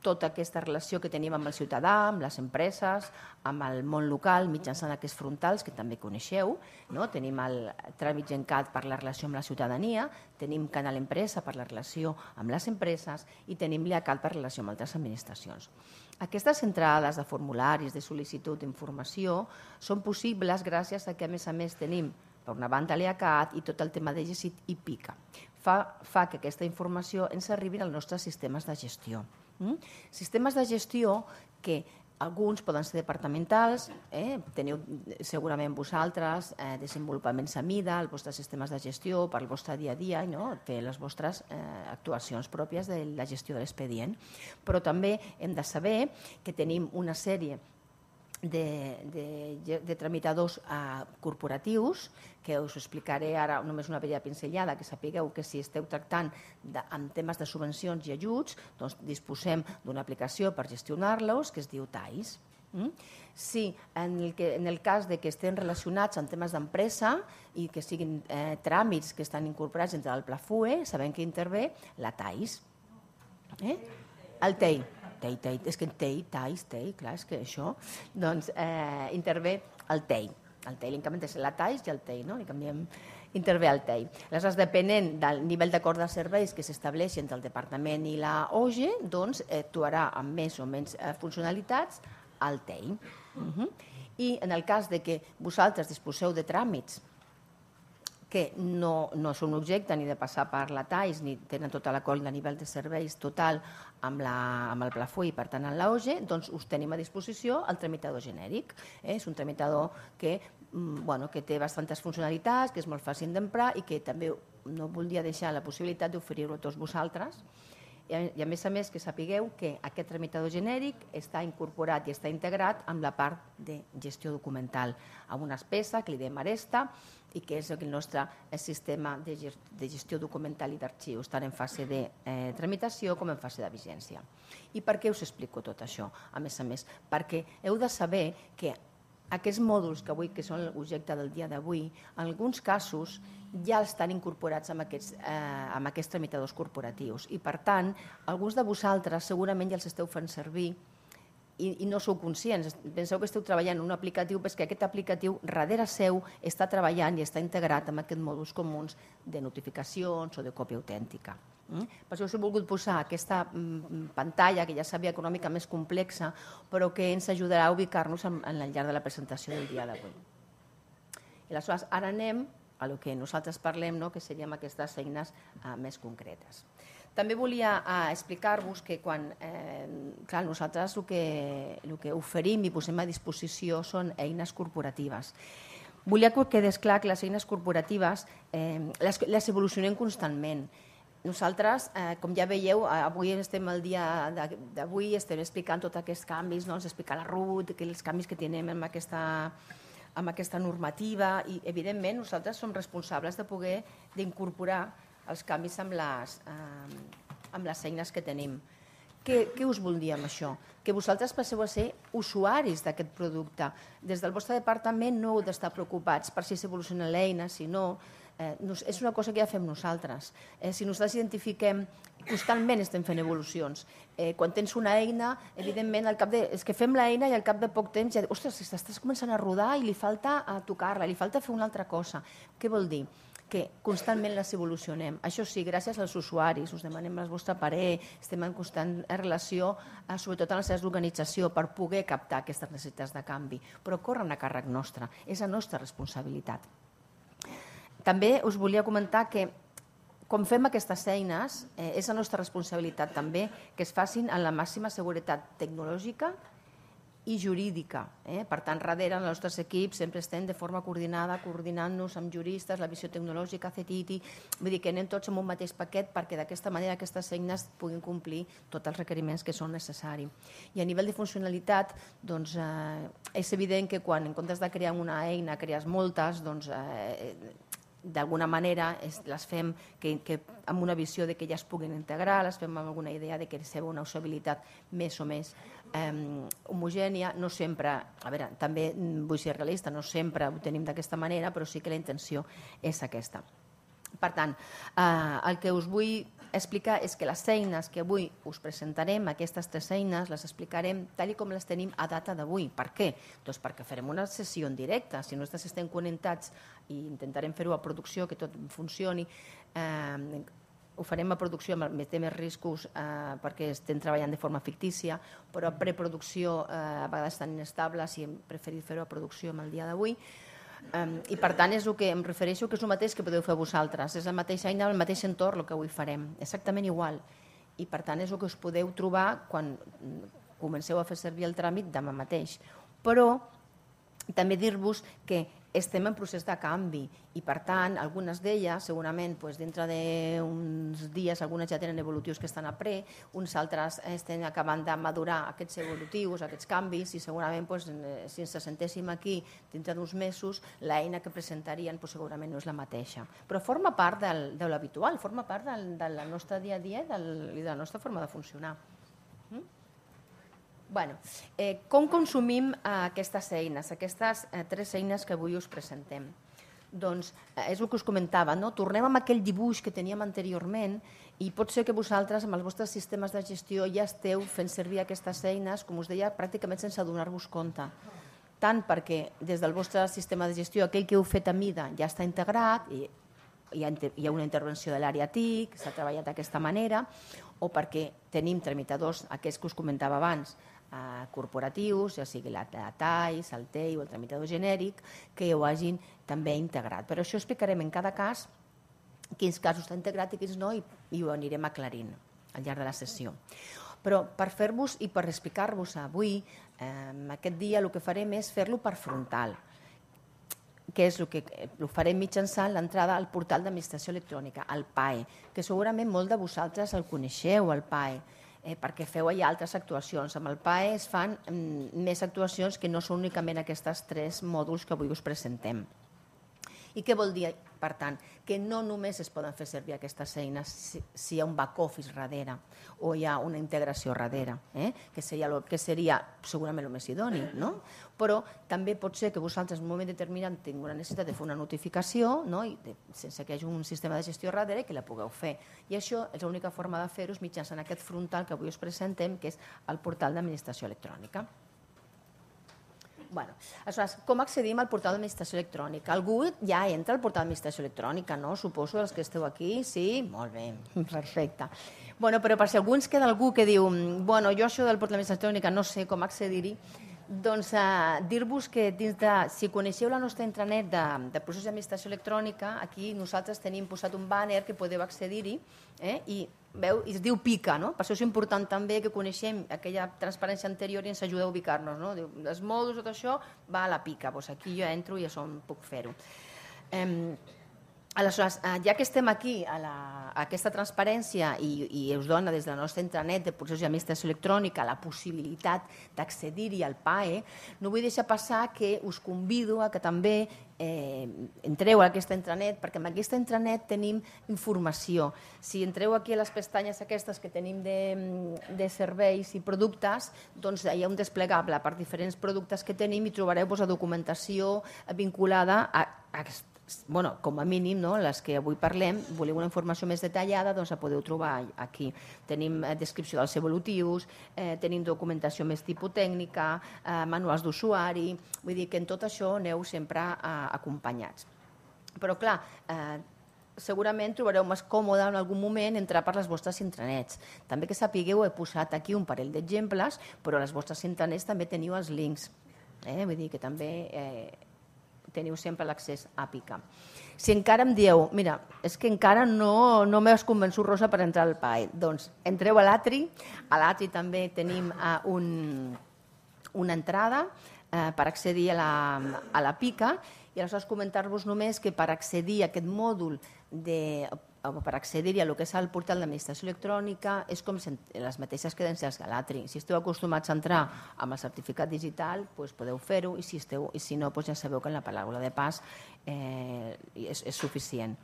tota aquesta relació que tenim amb el ciutadà, amb les empreses, amb el món local, mitjançant aquests frontals que també coneixeu. No? Tenim el Tràmit Gencat per la relació amb la ciutadania, tenim Canal Empresa per la relació amb les empreses i tenim l'ACAT per la relació amb altres administracions. Aquestes entrades de formularis, de sol·licitud d'informació, són possibles gràcies a que, a més a més, tenim per una banda l'ACAT i tot el tema de GESIT i PICA. Fa, fa que aquesta informació ens arribi als nostres sistemes de gestió. Mm? Sistemes de gestió que alguns poden ser departamentals, eh? teniu eh, segurament vosaltres eh, desenvolupaments a mida, els vostres sistemes de gestió, per al vostre dia a dia, no? fer les vostres eh, actuacions pròpies de la gestió de l'expedient. Però també hem de saber que tenim una sèrie de, de, de tramitadors eh, corporatius, que us explicaré ara només una bella pincellada, que sapigueu que si esteu tractant de, amb temes de subvencions i ajuts, doncs disposem d'una aplicació per gestionar-los que es diu TAIS. Mm? Sí, en el, que, en el cas de que estem relacionats amb temes d'empresa i que siguin eh, tràmits que estan incorporats dins del Pla FUE, sabem que intervé la TAIS. Eh? El TEI tei, tei, és que tei, tais, tei, clar, és que això, doncs eh, intervé el tei. El tei l'incament és la tais i el tei, no? Li canviem intervé el TEI. Aleshores, depenent del nivell d'acord de serveis que s'estableixi entre el departament i la OGE, doncs eh, actuarà amb més o menys eh, funcionalitats el TEI. Uh -huh. I en el cas de que vosaltres disposeu de tràmits que no, no és un objecte ni de passar per la TAIS, ni tenen tota la col a nivell de serveis total amb, la, amb el i per tant, en l'OGE, doncs us tenim a disposició el tramitador genèric. Eh? És un tramitador que, mm, bueno, que té bastantes funcionalitats, que és molt fàcil d'emprar i que també no voldria deixar la possibilitat d'oferir-ho a tots vosaltres, i a més a més que sapigueu que aquest tramitador genèric està incorporat i està integrat amb la part de gestió documental, amb una espessa que li diem Aresta i que és el nostre sistema de gestió documental i d'arxius, tant en fase de eh, tramitació com en fase de vigència. I per què us explico tot això? A més a més, perquè heu de saber que aquests mòduls que avui que són l'objecte del dia d'avui, en alguns casos ja estan incorporats amb aquests, eh, amb aquests tramitadors corporatius i, per tant, alguns de vosaltres segurament ja els esteu fent servir i, i no sou conscients. Penseu que esteu treballant en un aplicatiu, però que aquest aplicatiu darrere seu està treballant i està integrat amb aquests mòduls comuns de notificacions o de còpia autèntica. Mm? Per això us he volgut posar aquesta mm, pantalla, que ja sabia econòmica més complexa, però que ens ajudarà a ubicar-nos en, el llarg de la presentació del dia d'avui. aleshores, ara anem a lo que nosaltres parlem, no? que serien aquestes feines eh, més concretes. També volia eh, explicar-vos que quan eh, clar, nosaltres el que, el que oferim i posem a disposició són eines corporatives. Volia que quedés clar que les eines corporatives eh, les, les evolucionem constantment nosaltres, eh, com ja veieu, eh, avui estem el dia d'avui, estem explicant tots aquests canvis, no? els explica la RUT, els canvis que tenim amb aquesta, amb aquesta normativa i, evidentment, nosaltres som responsables de poder d'incorporar els canvis amb les, eh, amb les eines que tenim. Què, què us vol dir amb això? Que vosaltres passeu a ser usuaris d'aquest producte. Des del vostre departament no heu d'estar preocupats per si s'evoluciona l'eina, si no, Eh, nos, és una cosa que ja fem nosaltres. Eh, si nosaltres identifiquem, constantment estem fent evolucions. Eh, quan tens una eina, evidentment, al cap de, és que fem l'eina i al cap de poc temps ja dius, ostres, estàs començant a rodar i li falta a tocar-la, li falta fer una altra cosa. Què vol dir? que constantment les evolucionem. Això sí, gràcies als usuaris, us demanem el vostre parer, estem en constant relació, eh, sobretot amb les seves d'organització, per poder captar aquestes necessitats de canvi. Però corren a càrrec nostre, és la nostra responsabilitat. També us volia comentar que com fem aquestes eines, eh, és la nostra responsabilitat també que es facin en la màxima seguretat tecnològica i jurídica. Eh? Per tant, darrere els nostres equips sempre estem de forma coordinada, coordinant-nos amb juristes, la visió tecnològica, CETITI, vull dir que anem tots en un mateix paquet perquè d'aquesta manera aquestes eines puguin complir tots els requeriments que són necessaris. I a nivell de funcionalitat, doncs, eh, és evident que quan en comptes de crear una eina crees moltes, doncs, eh, d'alguna manera es, les fem que, que, amb una visió de que ja es puguin integrar, les fem amb alguna idea de que seva una usabilitat més o més eh, homogènia. No sempre, a veure, també mm, vull ser realista, no sempre ho tenim d'aquesta manera, però sí que la intenció és aquesta. Per tant, eh, el que us vull explicar és que les eines que avui us presentarem, aquestes tres eines, les explicarem tal com les tenim a data d'avui. Per què? Doncs perquè farem una sessió en directe. Si nosaltres estem connectats i intentarem fer-ho a producció, que tot funcioni, eh, ho farem a producció, té més riscos eh, perquè estem treballant de forma fictícia, però a preproducció eh, a vegades estan inestables i hem preferit fer-ho a producció amb el dia d'avui, Um, I per tant és el que em refereixo que és el mateix que podeu fer vosaltres, és la mateixa eina, el mateix entorn el que avui farem, exactament igual. I per tant és el que us podeu trobar quan mm, comenceu a fer servir el tràmit demà mateix. Però també dir-vos que estem en procés de canvi i, per tant, algunes d'elles, segurament doncs, dintre d'uns dies, algunes ja tenen evolutius que estan a pre, uns altres estem acabant de madurar aquests evolutius, aquests canvis, i segurament, doncs, si ens sentéssim aquí dintre d'uns mesos, l'eina que presentarien doncs, segurament no és la mateixa. Però forma part del, de l'habitual, forma part del, de la nostra dia a dia i, del, i de la nostra forma de funcionar bueno, eh, com consumim eh, aquestes eines, aquestes eh, tres eines que avui us presentem? Doncs eh, és el que us comentava, no? tornem amb aquell dibuix que teníem anteriorment i pot ser que vosaltres amb els vostres sistemes de gestió ja esteu fent servir aquestes eines, com us deia, pràcticament sense donar-vos compte tant perquè des del vostre sistema de gestió aquell que heu fet a mida ja està integrat i hi ha, hi ha una intervenció de l'àrea TIC, s'ha treballat d'aquesta manera, o perquè tenim tramitadors, aquests que us comentava abans, Eh, corporatius, ja sigui la talls, el TEI o el tramitador genèric, que ho hagin també integrat. Però això explicarem en cada cas quins casos està integrat i quins no i, i ho anirem aclarint al llarg de la sessió. Però per fer-vos i per explicar-vos avui, eh, aquest dia el que farem és fer-lo per frontal, que és el que ho eh, farem mitjançant l'entrada al portal d'administració electrònica, al PAE, que segurament molt de vosaltres el coneixeu, el PAE eh, perquè feu allà altres actuacions. Amb el PAE es fan mm, més actuacions que no són únicament aquestes tres mòduls que avui us presentem. I què vol dir per tant, que no només es poden fer servir aquestes eines si, si hi ha un back-office darrere o hi ha una integració darrere, eh? que, seria lo, que seria segurament el més idoni, no? però també pot ser que vosaltres en un moment determinat tingueu la necessitat de fer una notificació no? I de, sense que hi hagi un sistema de gestió darrere que la pugueu fer. I això és l'única forma de fer-ho mitjançant aquest frontal que avui us presentem, que és el portal d'administració electrònica bueno, aleshores, com accedim al portal d'administració electrònica? Algú ja entra al portal d'administració electrònica, no? Suposo els que esteu aquí, sí? Molt bé, perfecte. Bueno, però per si algú ens queda algú que diu bueno, jo això del portal d'administració electrònica no sé com accedir-hi, doncs eh, dir-vos que dins de, si coneixeu la nostra intranet de, de processos d'administració electrònica, aquí nosaltres tenim posat un banner que podeu accedir-hi eh, i veu, i es diu pica, no? Per això és important també que coneixem aquella transparència anterior i ens ajuda a ubicar-nos, no? Diu, els mòduls, tot això, va a la pica, doncs aquí jo entro i és on puc fer-ho. Eh, Aleshores, ja que estem aquí a, la, a aquesta transparència i, i us dona des de la nostra intranet de processos i administració electrònica la possibilitat d'accedir-hi al PAE, no vull deixar passar que us convido a que també eh, entreu a aquesta intranet, perquè en aquesta intranet tenim informació. Si entreu aquí a les pestanyes aquestes que tenim de, de serveis i productes, doncs hi ha un desplegable per diferents productes que tenim i trobareu pues, doncs, la documentació vinculada a, a bueno, com a mínim, no, les que avui parlem, voleu una informació més detallada, doncs la podeu trobar aquí. Tenim eh, descripció dels evolutius, eh, tenim documentació més tipus tècnica, eh, manuals d'usuari, vull dir que en tot això aneu sempre eh, acompanyats. Però, clar, eh, segurament trobareu més còmode en algun moment entrar per les vostres intranets. També que sapigueu, he posat aquí un parell d'exemples, però a les vostres intranets també teniu els links. Eh? Vull dir que també eh, teniu sempre l'accés a Pica. Si encara em dieu, mira, és que encara no, no m'has convençut, Rosa, per entrar al PAE, doncs entreu a l'Atri, a l'Atri també tenim eh, un, una entrada eh, per accedir a la, a la Pica, i aleshores comentar-vos només que per accedir a aquest mòdul de per accedir-hi a lo que és el portal d'administració electrònica és com les mateixes credencials Galatri. Si esteu acostumats a entrar amb el certificat digital, pues podeu fer-ho i si esteu i si no, pues ja sabeu que en la paraula de pas eh, és, és suficient.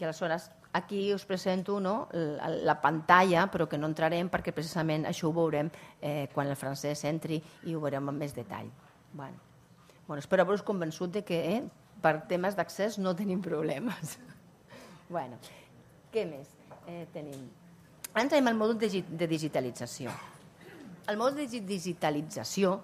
I aleshores aquí us presento no, la, la pantalla, però que no entrarem perquè precisament això ho veurem eh, quan el francès entri i ho veurem amb més detall. Bueno. Bueno, espero haver-vos convençut de que eh, per temes d'accés no tenim problemes. bueno, què més eh, tenim? Ara entrem al mòdul de digitalització. El mòdul de digitalització,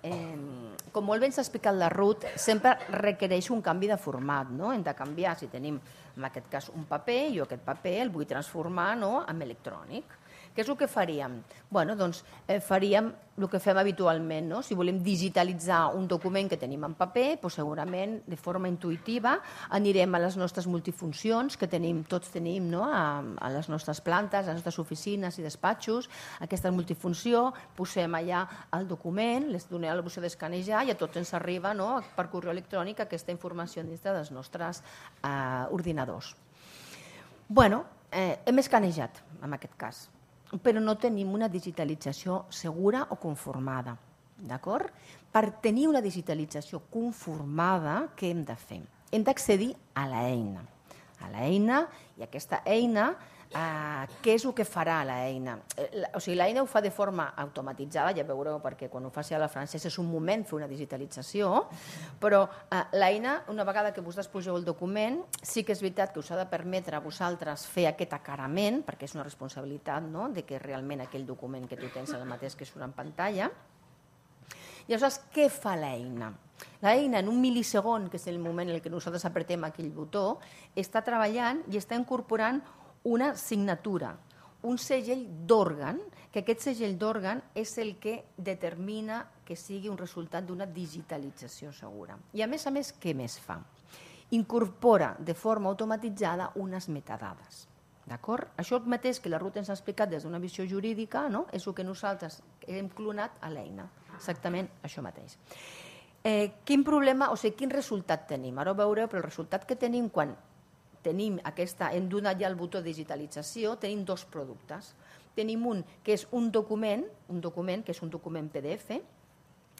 eh, com molt ben s'ha explicat la RUT, sempre requereix un canvi de format. No? Hem de canviar, si tenim en aquest cas un paper, jo aquest paper el vull transformar no? en electrònic què és el que faríem? bueno, doncs, eh, faríem el que fem habitualment. No? Si volem digitalitzar un document que tenim en paper, doncs segurament de forma intuïtiva anirem a les nostres multifuncions que tenim, tots tenim no? a, a les nostres plantes, a les nostres oficines i despatxos, aquesta multifunció, posem allà el document, les donem a l'opció d'escanejar i a tots ens arriba no? per correu electrònic aquesta informació dins dels nostres eh, ordinadors. Bueno, eh, hem escanejat, en aquest cas però no tenim una digitalització segura o conformada. D'acord? Per tenir una digitalització conformada, què hem de fer? Hem d'accedir a l'eina. A l'eina, i aquesta eina Uh, què és el que farà l'eina? Eh, o sigui, l'eina ho fa de forma automatitzada, ja veureu, perquè quan ho faci a la francesa és un moment fer una digitalització, però uh, eh, l'eina, una vegada que vosaltres pugeu el document, sí que és veritat que us ha de permetre a vosaltres fer aquest acarament, perquè és una responsabilitat no? de que realment aquell document que tu tens el mateix que surt en pantalla. aleshores, què fa l'eina? L'eina, en un milisegon, que és el moment en què nosaltres apretem aquell botó, està treballant i està incorporant una signatura, un segell d'òrgan, que aquest segell d'òrgan és el que determina que sigui un resultat d'una digitalització segura. I a més a més, què més fa? Incorpora de forma automatitzada unes metadades. D'acord? Això mateix que la ruta ens ha explicat des d'una visió jurídica no? és el que nosaltres hem clonat a l'eina. Exactament això mateix. Eh, quin problema, o sigui, quin resultat tenim? Ara ho veureu, però el resultat que tenim quan tenim aquesta, hem donat ja el botó digitalització, tenim dos productes. Tenim un que és un document, un document que és un document PDF,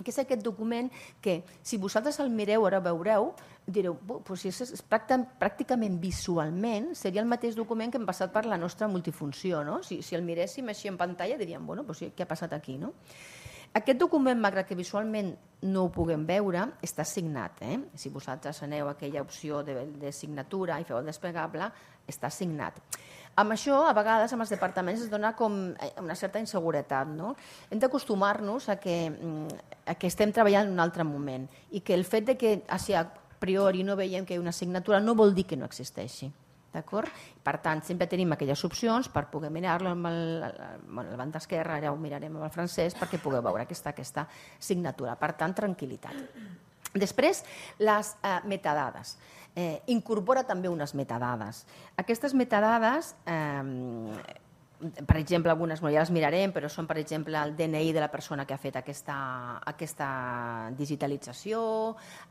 que és aquest document que, si vosaltres el mireu, ara veureu, direu, pues, si és pràcticament visualment, seria el mateix document que hem passat per la nostra multifunció, no? Si, si el miréssim així en pantalla, diríem, bueno, pues, què ha passat aquí, no? Aquest document, malgrat que visualment no ho puguem veure, està signat. Eh? Si vosaltres aneu a aquella opció de, de signatura i feu el desplegable, està signat. Amb això, a vegades, amb els departaments es dona com eh, una certa inseguretat. No? Hem d'acostumar-nos a, que, mm, a que estem treballant en un altre moment i que el fet de que, a priori no veiem que hi ha una signatura, no vol dir que no existeixi. D'acord? Per tant, sempre tenim aquelles opcions per poder mirar-lo amb el, bueno, la banda esquerra, ara ho mirarem amb el francès, perquè pugueu veure aquesta, aquesta signatura. Per tant, tranquil·litat. Després, les eh, metadades. Eh, incorpora també unes metadades. Aquestes metadades eh, per exemple, algunes no ja les mirarem, però són, per exemple, el DNI de la persona que ha fet aquesta, aquesta digitalització,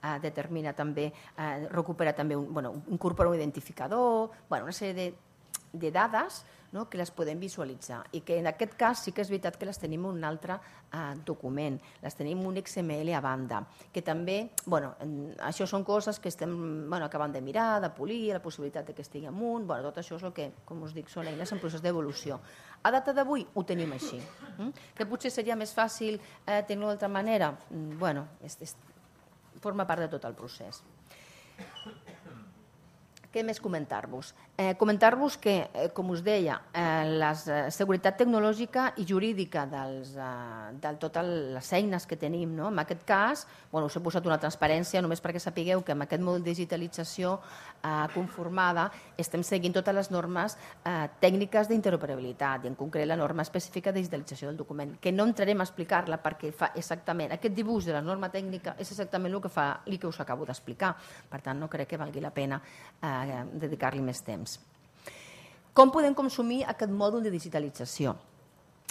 eh, determina també, eh, recupera també, un, bueno, incorpora un identificador, bueno, una sèrie de, de dades no? que les podem visualitzar i que en aquest cas sí que és veritat que les tenim un altre eh, document, les tenim un XML a banda, que també, bueno, això són coses que estem bueno, acabant de mirar, de polir, la possibilitat de que estigui amunt, bueno, tot això és el que, com us dic, són eines en procés d'evolució. A data d'avui ho tenim així, mm? que potser seria més fàcil eh, tenir-ho d'altra manera, mm, bueno, és, és, forma part de tot el procés. Què més comentar-vos? Eh, Comentar-vos que, eh, com us deia, eh, la eh, seguretat tecnològica i jurídica dels, eh, de totes les eines que tenim. No? En aquest cas, bueno, us he posat una transparència només perquè sapigueu que amb aquest model de digitalització eh, conformada estem seguint totes les normes eh, tècniques d'interoperabilitat i en concret la norma específica de digitalització del document, que no entrarem a explicar-la perquè fa exactament aquest dibuix de la norma tècnica és exactament el que fa el que us acabo d'explicar. Per tant, no crec que valgui la pena eh, dedicar-li més temps. Com podem consumir aquest mòdul de digitalització?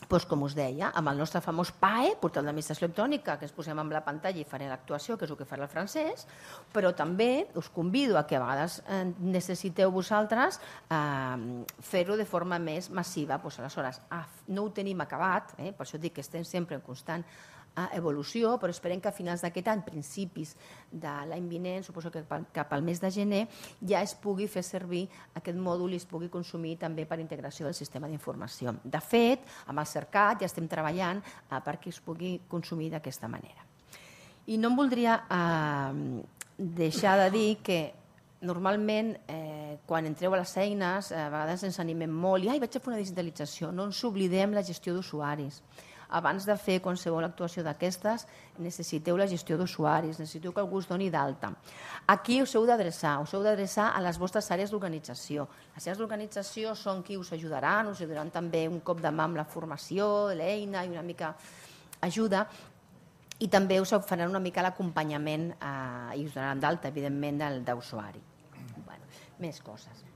doncs, com us deia, amb el nostre famós PAE, portal d'administració electrònica, que ens posem amb la pantalla i farem l'actuació, que és el que farà el francès, però també us convido a que a vegades eh, necessiteu vosaltres eh, fer-ho de forma més massiva. Doncs, aleshores, ah, no ho tenim acabat, eh? per això dic que estem sempre en constant evolució, però esperem que a finals d'aquest any, principis de l'any vinent, suposo que cap al mes de gener, ja es pugui fer servir aquest mòdul i es pugui consumir també per integració del sistema d'informació. De fet, amb el CERCAT ja estem treballant eh, perquè es pugui consumir d'aquesta manera. I no em voldria eh, deixar de dir que normalment, eh, quan entreu a les eines, eh, a vegades ens animem molt i Ai, vaig a fer una digitalització. No ens oblidem la gestió d'usuaris abans de fer qualsevol actuació d'aquestes, necessiteu la gestió d'usuaris, necessiteu que algú us doni d'alta. Aquí us heu d'adreçar, us heu d'adreçar a les vostres àrees d'organització. Les àrees d'organització són qui us ajudaran, us ajudaran també un cop de mà amb la formació, l'eina i una mica ajuda, i també us faran una mica l'acompanyament eh, i us donaran d'alta, evidentment, d'usuari. Bueno, més coses.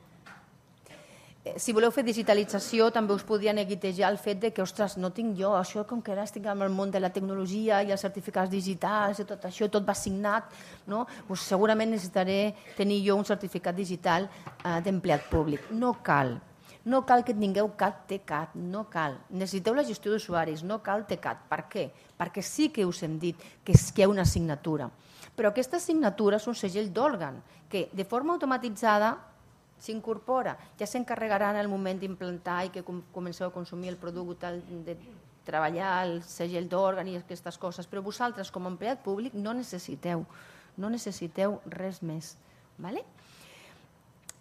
Eh, si voleu fer digitalització, també us podria neguitejar el fet de que, ostres, no tinc jo, això com que ara estic en el món de la tecnologia i els certificats digitals i tot això, tot va signat, no? Pues segurament necessitaré tenir jo un certificat digital eh, d'empleat públic. No cal. No cal que tingueu cap TECAT, no cal. Necessiteu la gestió d'usuaris, no cal TECAT. Per què? Perquè sí que us hem dit que, és, que hi ha una assignatura. Però aquesta assignatura és un segell d'òrgan que, de forma automatitzada, s'incorpora, ja s'encarregarà en el moment d'implantar i que com comenceu a consumir el producte, de treballar el segell d'òrgan i aquestes coses, però vosaltres com a empleat públic no necessiteu, no necessiteu res més. ¿vale?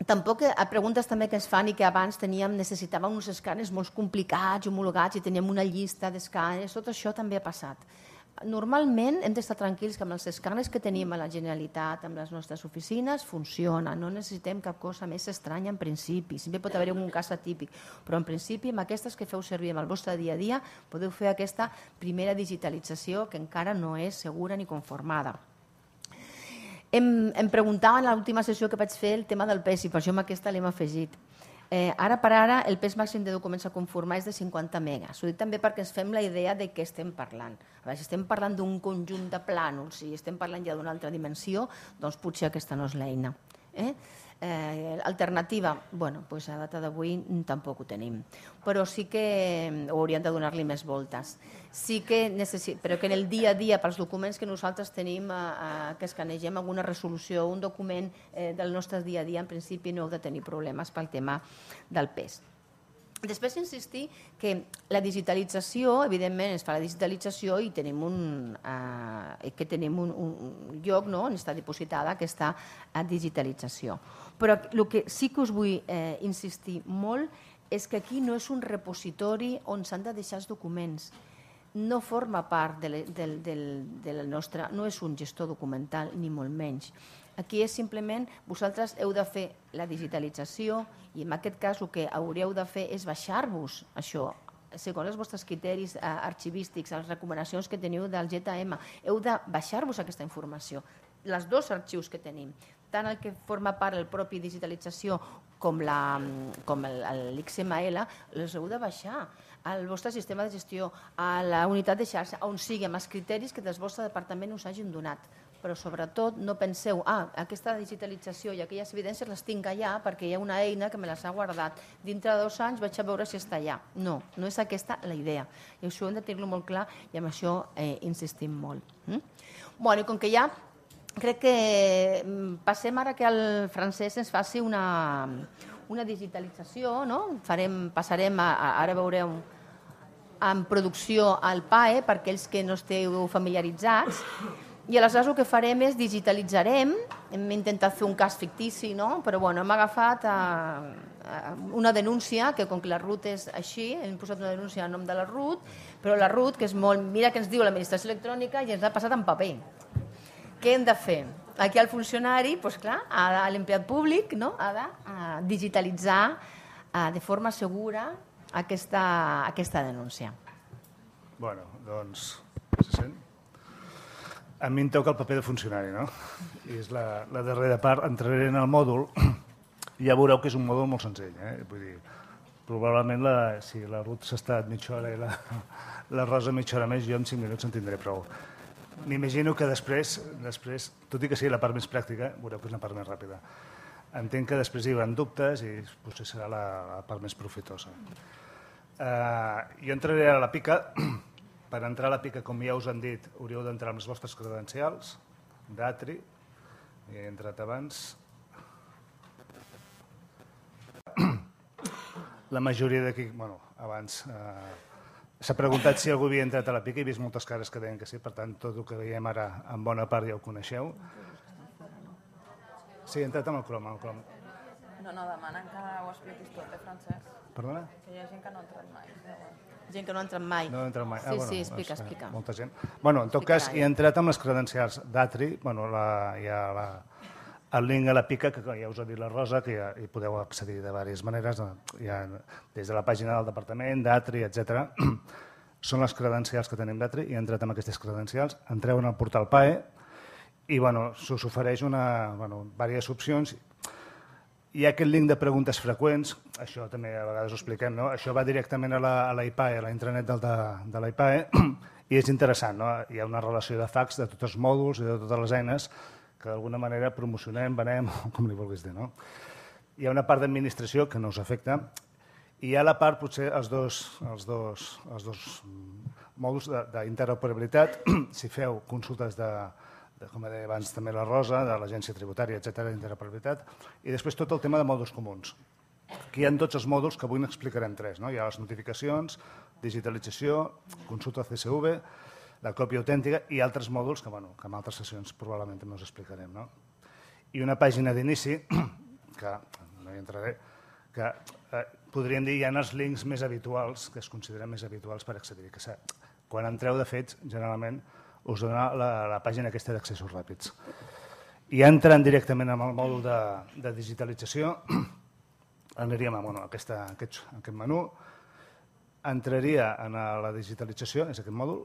Tampoc eh, a preguntes també que ens fan i que abans teníem, necessitàvem uns escàners molt complicats, homologats, i teníem una llista d'escàners, tot això també ha passat normalment hem d'estar tranquils que amb els escàners que tenim a la Generalitat, amb les nostres oficines, funciona. No necessitem cap cosa més estranya en principi. Sempre pot haver hi un cas atípic, però en principi amb aquestes que feu servir en el vostre dia a dia podeu fer aquesta primera digitalització que encara no és segura ni conformada. Em, em preguntava en l'última sessió que vaig fer el tema del PES i per això amb aquesta l'hem afegit. Eh, ara per ara, el pes màxim de documents a conformar és de 50 megas. Ho dic també perquè ens fem la idea de què estem parlant. A veure, si estem parlant d'un conjunt de plànols, si estem parlant ja d'una altra dimensió, doncs potser aquesta no és l'eina. Eh? Eh, alternativa, bueno, pues a data d'avui tampoc ho tenim, però sí que mm, ho hauríem de donar-li més voltes. Sí que necessit... però que en el dia a dia, pels documents que nosaltres tenim, a, eh, a, eh, que escanegem alguna resolució, un document eh, del nostre dia a dia, en principi no heu de tenir problemes pel tema del pes. Després insistir que la digitalització, evidentment, es fa la digitalització i tenim un, eh, que tenim un, un, lloc no, on està depositada aquesta eh, digitalització. Però el que sí que us vull eh, insistir molt és que aquí no és un repositori on s'han de deixar els documents no forma part de, de, de, de la nostra, no és un gestor documental ni molt menys. Aquí és simplement, vosaltres heu de fer la digitalització i en aquest cas el que hauríeu de fer és baixar-vos això segons els vostres criteris eh, arxivístics, les recomanacions que teniu del JTM, heu de baixar-vos aquesta informació. Les dos arxius que tenim, tant el que forma part del propi digitalització com, la, com l'XML, les heu de baixar al vostre sistema de gestió, a la unitat de xarxa, on sigui, amb els criteris que del vostre departament us hagin donat però sobretot no penseu, ah, aquesta digitalització i aquelles evidències les tinc allà perquè hi ha una eina que me les ha guardat. Dintre de dos anys vaig a veure si està allà. No, no és aquesta la idea. I això hem de tenir-lo molt clar i amb això eh, insistim molt. Mm? Bueno, i com que ja crec que mm, passem ara que el francès ens faci una, una digitalització, no? Farem, passarem, a, a, ara veureu en producció al PAE, perquè ells que no esteu familiaritzats, i aleshores el que farem és digitalitzarem, hem intentat fer un cas fictici, no? però bueno, hem agafat a, eh, a eh, una denúncia, que com que la RUT és així, hem posat una denúncia en nom de la RUT, però la RUT, que és molt... Mira què ens diu l'administració electrònica i ens ha passat en paper. Què hem de fer? Aquí el funcionari, doncs clar, l'empleat públic no? ha de a eh, digitalitzar a, de forma segura aquesta, aquesta denúncia. Bueno, doncs... Se sent? A mi em toca el paper de funcionari, no? I és la, la darrera part. Entraré en el mòdul i ja veureu que és un mòdul molt senzill. Eh? Vull dir, probablement la, si la Ruth s'ha estat mitja hora i la, la Rosa mitja hora més, jo en 5 minuts en tindré prou. M'imagino que després, després, tot i que sigui la part més pràctica, veureu que és la part més ràpida. Entenc que després hi haurà dubtes i potser serà la, la part més profitosa. Uh, jo entraré a la pica Per entrar a la pica, com ja us han dit, hauríeu d'entrar amb les vostres credencials d'atri. He entrat abans. La majoria d'aquí, bueno, abans... Eh, S'ha preguntat si algú havia entrat a la pica i he vist moltes cares que deien que sí, per tant, tot el que veiem ara en bona part ja ho coneixeu. Sí, he entrat amb el crom, amb el crom. No, no, demanen que ho expliquis tot, eh, Francesc? Perdona? Que hi ha gent que no ha entrat mai. Gent que no ha entrat mai. No ha entrat mai. Ah, sí, ah, bueno, sí, doncs, explica, és, eh, explica. Molta gent. Bueno, en tot explica, cas, hi he entrat amb les credencials d'Atri, bueno, la, hi ha la, el link a la pica, que ja us ha dit la Rosa, que ja hi podeu accedir de diverses maneres, ja, eh, des de la pàgina del departament, d'Atri, etc. Són les credencials que tenim d'Atri i he entrat amb aquestes credencials. Entreu en el portal PAE i bueno, us ofereix una, bueno, diverses opcions hi ha aquest link de preguntes freqüents, això també a vegades ho expliquem, no? això va directament a la, a la IPAE, a la intranet del, de, de la IPAE, i és interessant, no? hi ha una relació de fax de tots els mòduls i de totes les eines que d'alguna manera promocionem, venem, com li vulguis dir. No? Hi ha una part d'administració que no us afecta i hi ha la part, potser, els dos, els dos, els dos mm, mòduls d'interoperabilitat, si feu consultes de, de, com deia abans també la Rosa, de l'agència tributària, etc d'interoperabilitat, i després tot el tema de mòduls comuns. Aquí hi ha tots els mòduls que avui n'explicarem tres. No? Hi ha les notificacions, digitalització, consulta CSV, la còpia autèntica i altres mòduls que, bueno, que en altres sessions probablement també us explicarem. No? I una pàgina d'inici, que no hi entraré, que eh, podríem dir hi ha els links més habituals, que es consideren més habituals per accedir, que quan entreu, de fet, generalment us donarà la, la pàgina aquesta d'accessos ràpids. I entrant directament amb el mòdul de, de digitalització, aniríem a bueno, aquesta, aquest, aquest menú, entraria en la digitalització, és aquest mòdul,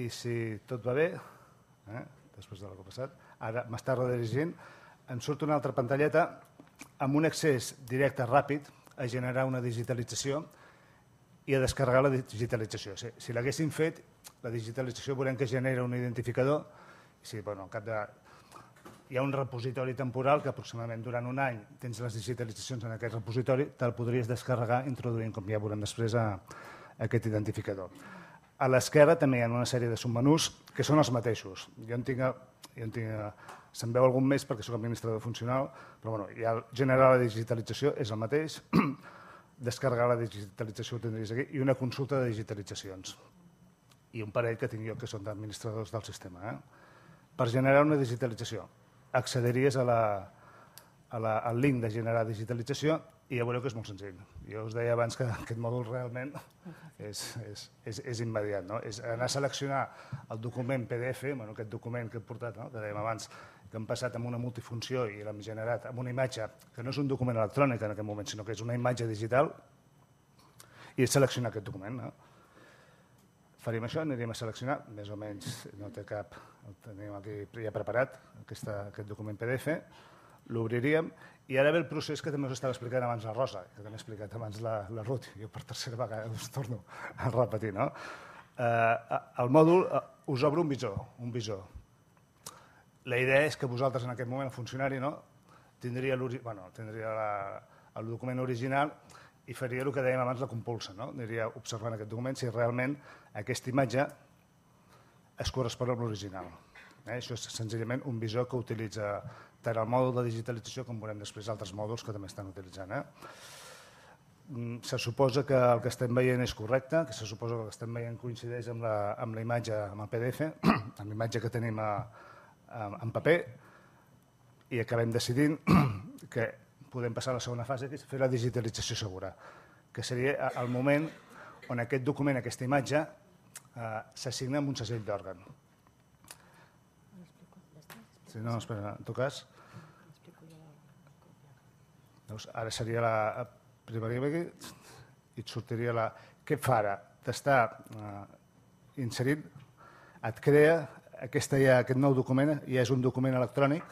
i si tot va bé, eh, després de l'ha passat, ara m'està redirigint, em surt una altra pantalleta amb un accés directe ràpid a generar una digitalització i a descarregar la digitalització. Si, si l'haguessin fet la digitalització veurem que genera un identificador. Sí, bueno, cap de... Hi ha un repositori temporal que aproximadament durant un any tens les digitalitzacions en aquest repositori, te'l podries descarregar introduint, com ja veurem després, a, a aquest identificador. A l'esquerra també hi ha una sèrie de submenús que són els mateixos. Jo en tinc, jo en tinc se'n veu algun més perquè sóc administrador funcional, però bueno, ja generar la digitalització és el mateix, descarregar la digitalització ho tindries aquí, i una consulta de digitalitzacions i un parell que tinc jo que són d'administradors del sistema, eh? per generar una digitalització. Accederies a la, a la, al link de generar digitalització i ja veureu que és molt senzill. Jo us deia abans que aquest mòdul realment és, és, és, és immediat. No? És anar a seleccionar el document PDF, bueno, aquest document que he portat, no? que dèiem abans, que hem passat amb una multifunció i l'hem generat amb una imatge, que no és un document electrònic en aquest moment, sinó que és una imatge digital, i és seleccionar aquest document. No? farem això, anirem a seleccionar, més o menys no té cap, el tenim aquí ja preparat, aquesta, aquest document PDF, l'obriríem i ara ve el procés que també us estava explicant abans la Rosa, que també ha explicat abans la, la Ruth, jo per tercera vegada us torno a repetir, no? Eh, el mòdul eh, us obre un visor, un visor. La idea és que vosaltres en aquest moment, el funcionari, no? tindria, bueno, tindria la, el document original i faria el que dèiem abans, la compulsa. No? Aniria observant aquest document si realment aquesta imatge es correspon amb l'original. Eh? Això és senzillament un visor que utilitza tant el mòdul de digitalització com veurem després altres mòduls que també estan utilitzant. Eh? Mm, se suposa que el que estem veient és correcte, que se suposa que el que estem veient coincideix amb la, amb la imatge, amb el PDF, amb la imatge que tenim a, a, en paper, i acabem decidint que podem passar a la segona fase, que és fer la digitalització segura, que seria el moment on aquest document, aquesta imatge, eh, s'assigna amb un segell d'òrgan. Si sí, no, espera, en tot cas... Llavors, ara seria la... Primaria i et sortiria la... Què fa ara? T'està eh, inserint, et crea aquesta, ja, aquest nou document, ja és un document electrònic,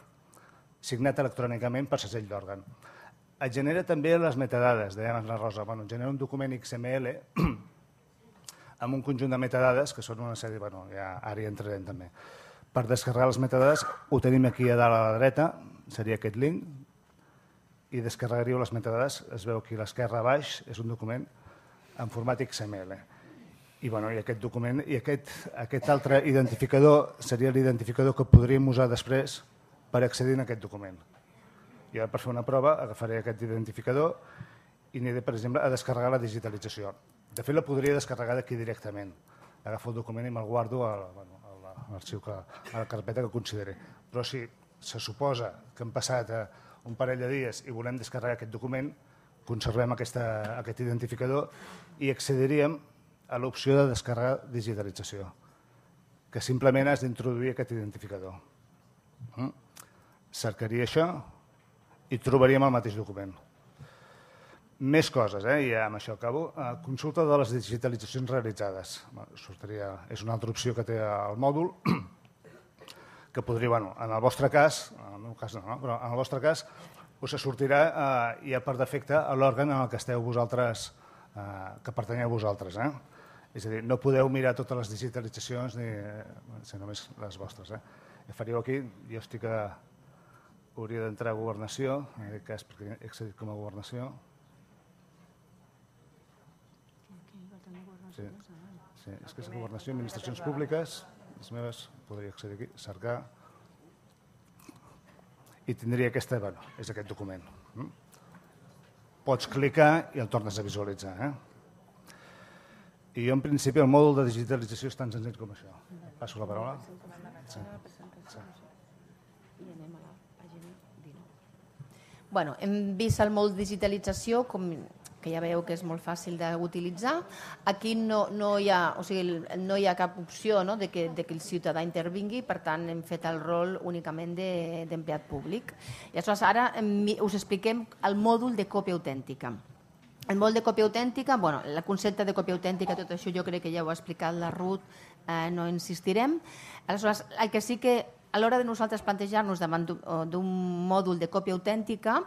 signat electrònicament per segell d'òrgan et genera també les metadades, deia abans la Rosa. Bueno, genera un document XML amb un conjunt de metadades, que són una sèrie... Bueno, ja, ara hi entrarem també. Per descarregar les metadades ho tenim aquí a dalt a la dreta, seria aquest link, i descarregaríeu les metadades, es veu aquí a l'esquerra baix, és un document en format XML. I, bueno, i aquest document i aquest, aquest altre identificador seria l'identificador que podríem usar després per accedir a aquest document. Jo, per fer una prova, agafaré aquest identificador i aniré, per exemple, a descarregar la digitalització. De fet, la podria descarregar d'aquí directament. Agafo el document i me'l guardo a, bueno, a l'arxiu, que, a la carpeta que consideri. Però si se suposa que han passat eh, un parell de dies i volem descarregar aquest document, conservem aquesta, aquest identificador i accediríem a l'opció de descarregar digitalització, que simplement has d'introduir aquest identificador. Mm? Cercaria això, i trobaríem el mateix document. Més coses, eh? i amb això acabo. Eh, consulta de les digitalitzacions realitzades. Sortiria, és una altra opció que té el mòdul, que podria, bueno, en el vostre cas, en el meu cas no, no? però en el vostre cas, us sortirà eh, ja per defecte a l'òrgan en el que esteu vosaltres, eh, que pertanyeu vosaltres. Eh? És a dir, no podeu mirar totes les digitalitzacions, ni, eh, només les vostres. Eh? Faríeu aquí, jo estic a, hauria d'entrar a governació, en aquest cas perquè he accedit com a governació. Sí, sí és que és governació, administracions públiques, les meves podria accedir aquí, cercar, i tindria aquesta, bueno, és aquest document. Hm? Pots clicar i el tornes a visualitzar. Eh? I jo, en principi, el mòdul de digitalització és tan senzill com això. Passo la paraula. Sí. Bueno, hem vist el molt digitalització com que ja veieu que és molt fàcil d'utilitzar. Aquí no, no, hi ha, o sigui, no hi ha cap opció no, de, que, de que el ciutadà intervingui, per tant hem fet el rol únicament d'empleat de, públic. I aleshores ara us expliquem el mòdul de còpia autèntica. El mòdul de còpia autèntica, bueno, el concepte de còpia autèntica, tot això jo crec que ja ho ha explicat la Ruth, eh, no insistirem. Aleshores, el que sí que a l'hora de nosaltres plantejar-nos davant d'un mòdul de còpia autèntica,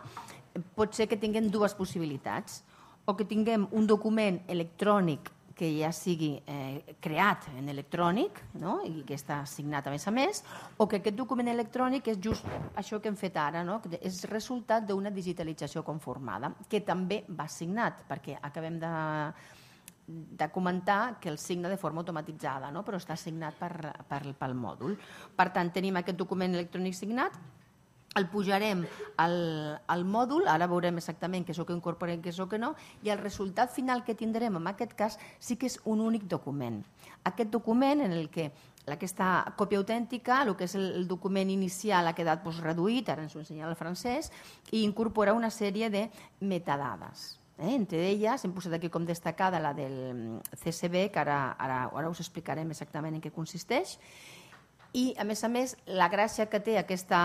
pot ser que tinguem dues possibilitats. O que tinguem un document electrònic que ja sigui eh, creat en electrònic no? i que està signat a més a més, o que aquest document electrònic és just això que hem fet ara, no? que és resultat d'una digitalització conformada, que també va signat, perquè acabem de, de comentar que el signa de forma automatitzada, no? però està signat per, per, pel mòdul. Per tant, tenim aquest document electrònic signat, el pujarem al, al mòdul, ara veurem exactament què és el que incorporem, què és el que no, i el resultat final que tindrem en aquest cas sí que és un únic document. Aquest document en el que aquesta còpia autèntica, el que és el document inicial ha quedat doncs, reduït, ara ens ho ensenyarà el francès, i incorpora una sèrie de metadades. Eh? Entre elles hem posat aquí com destacada la del CCB, que ara, ara, ara us explicarem exactament en què consisteix, i, a més a més, la gràcia que té aquesta,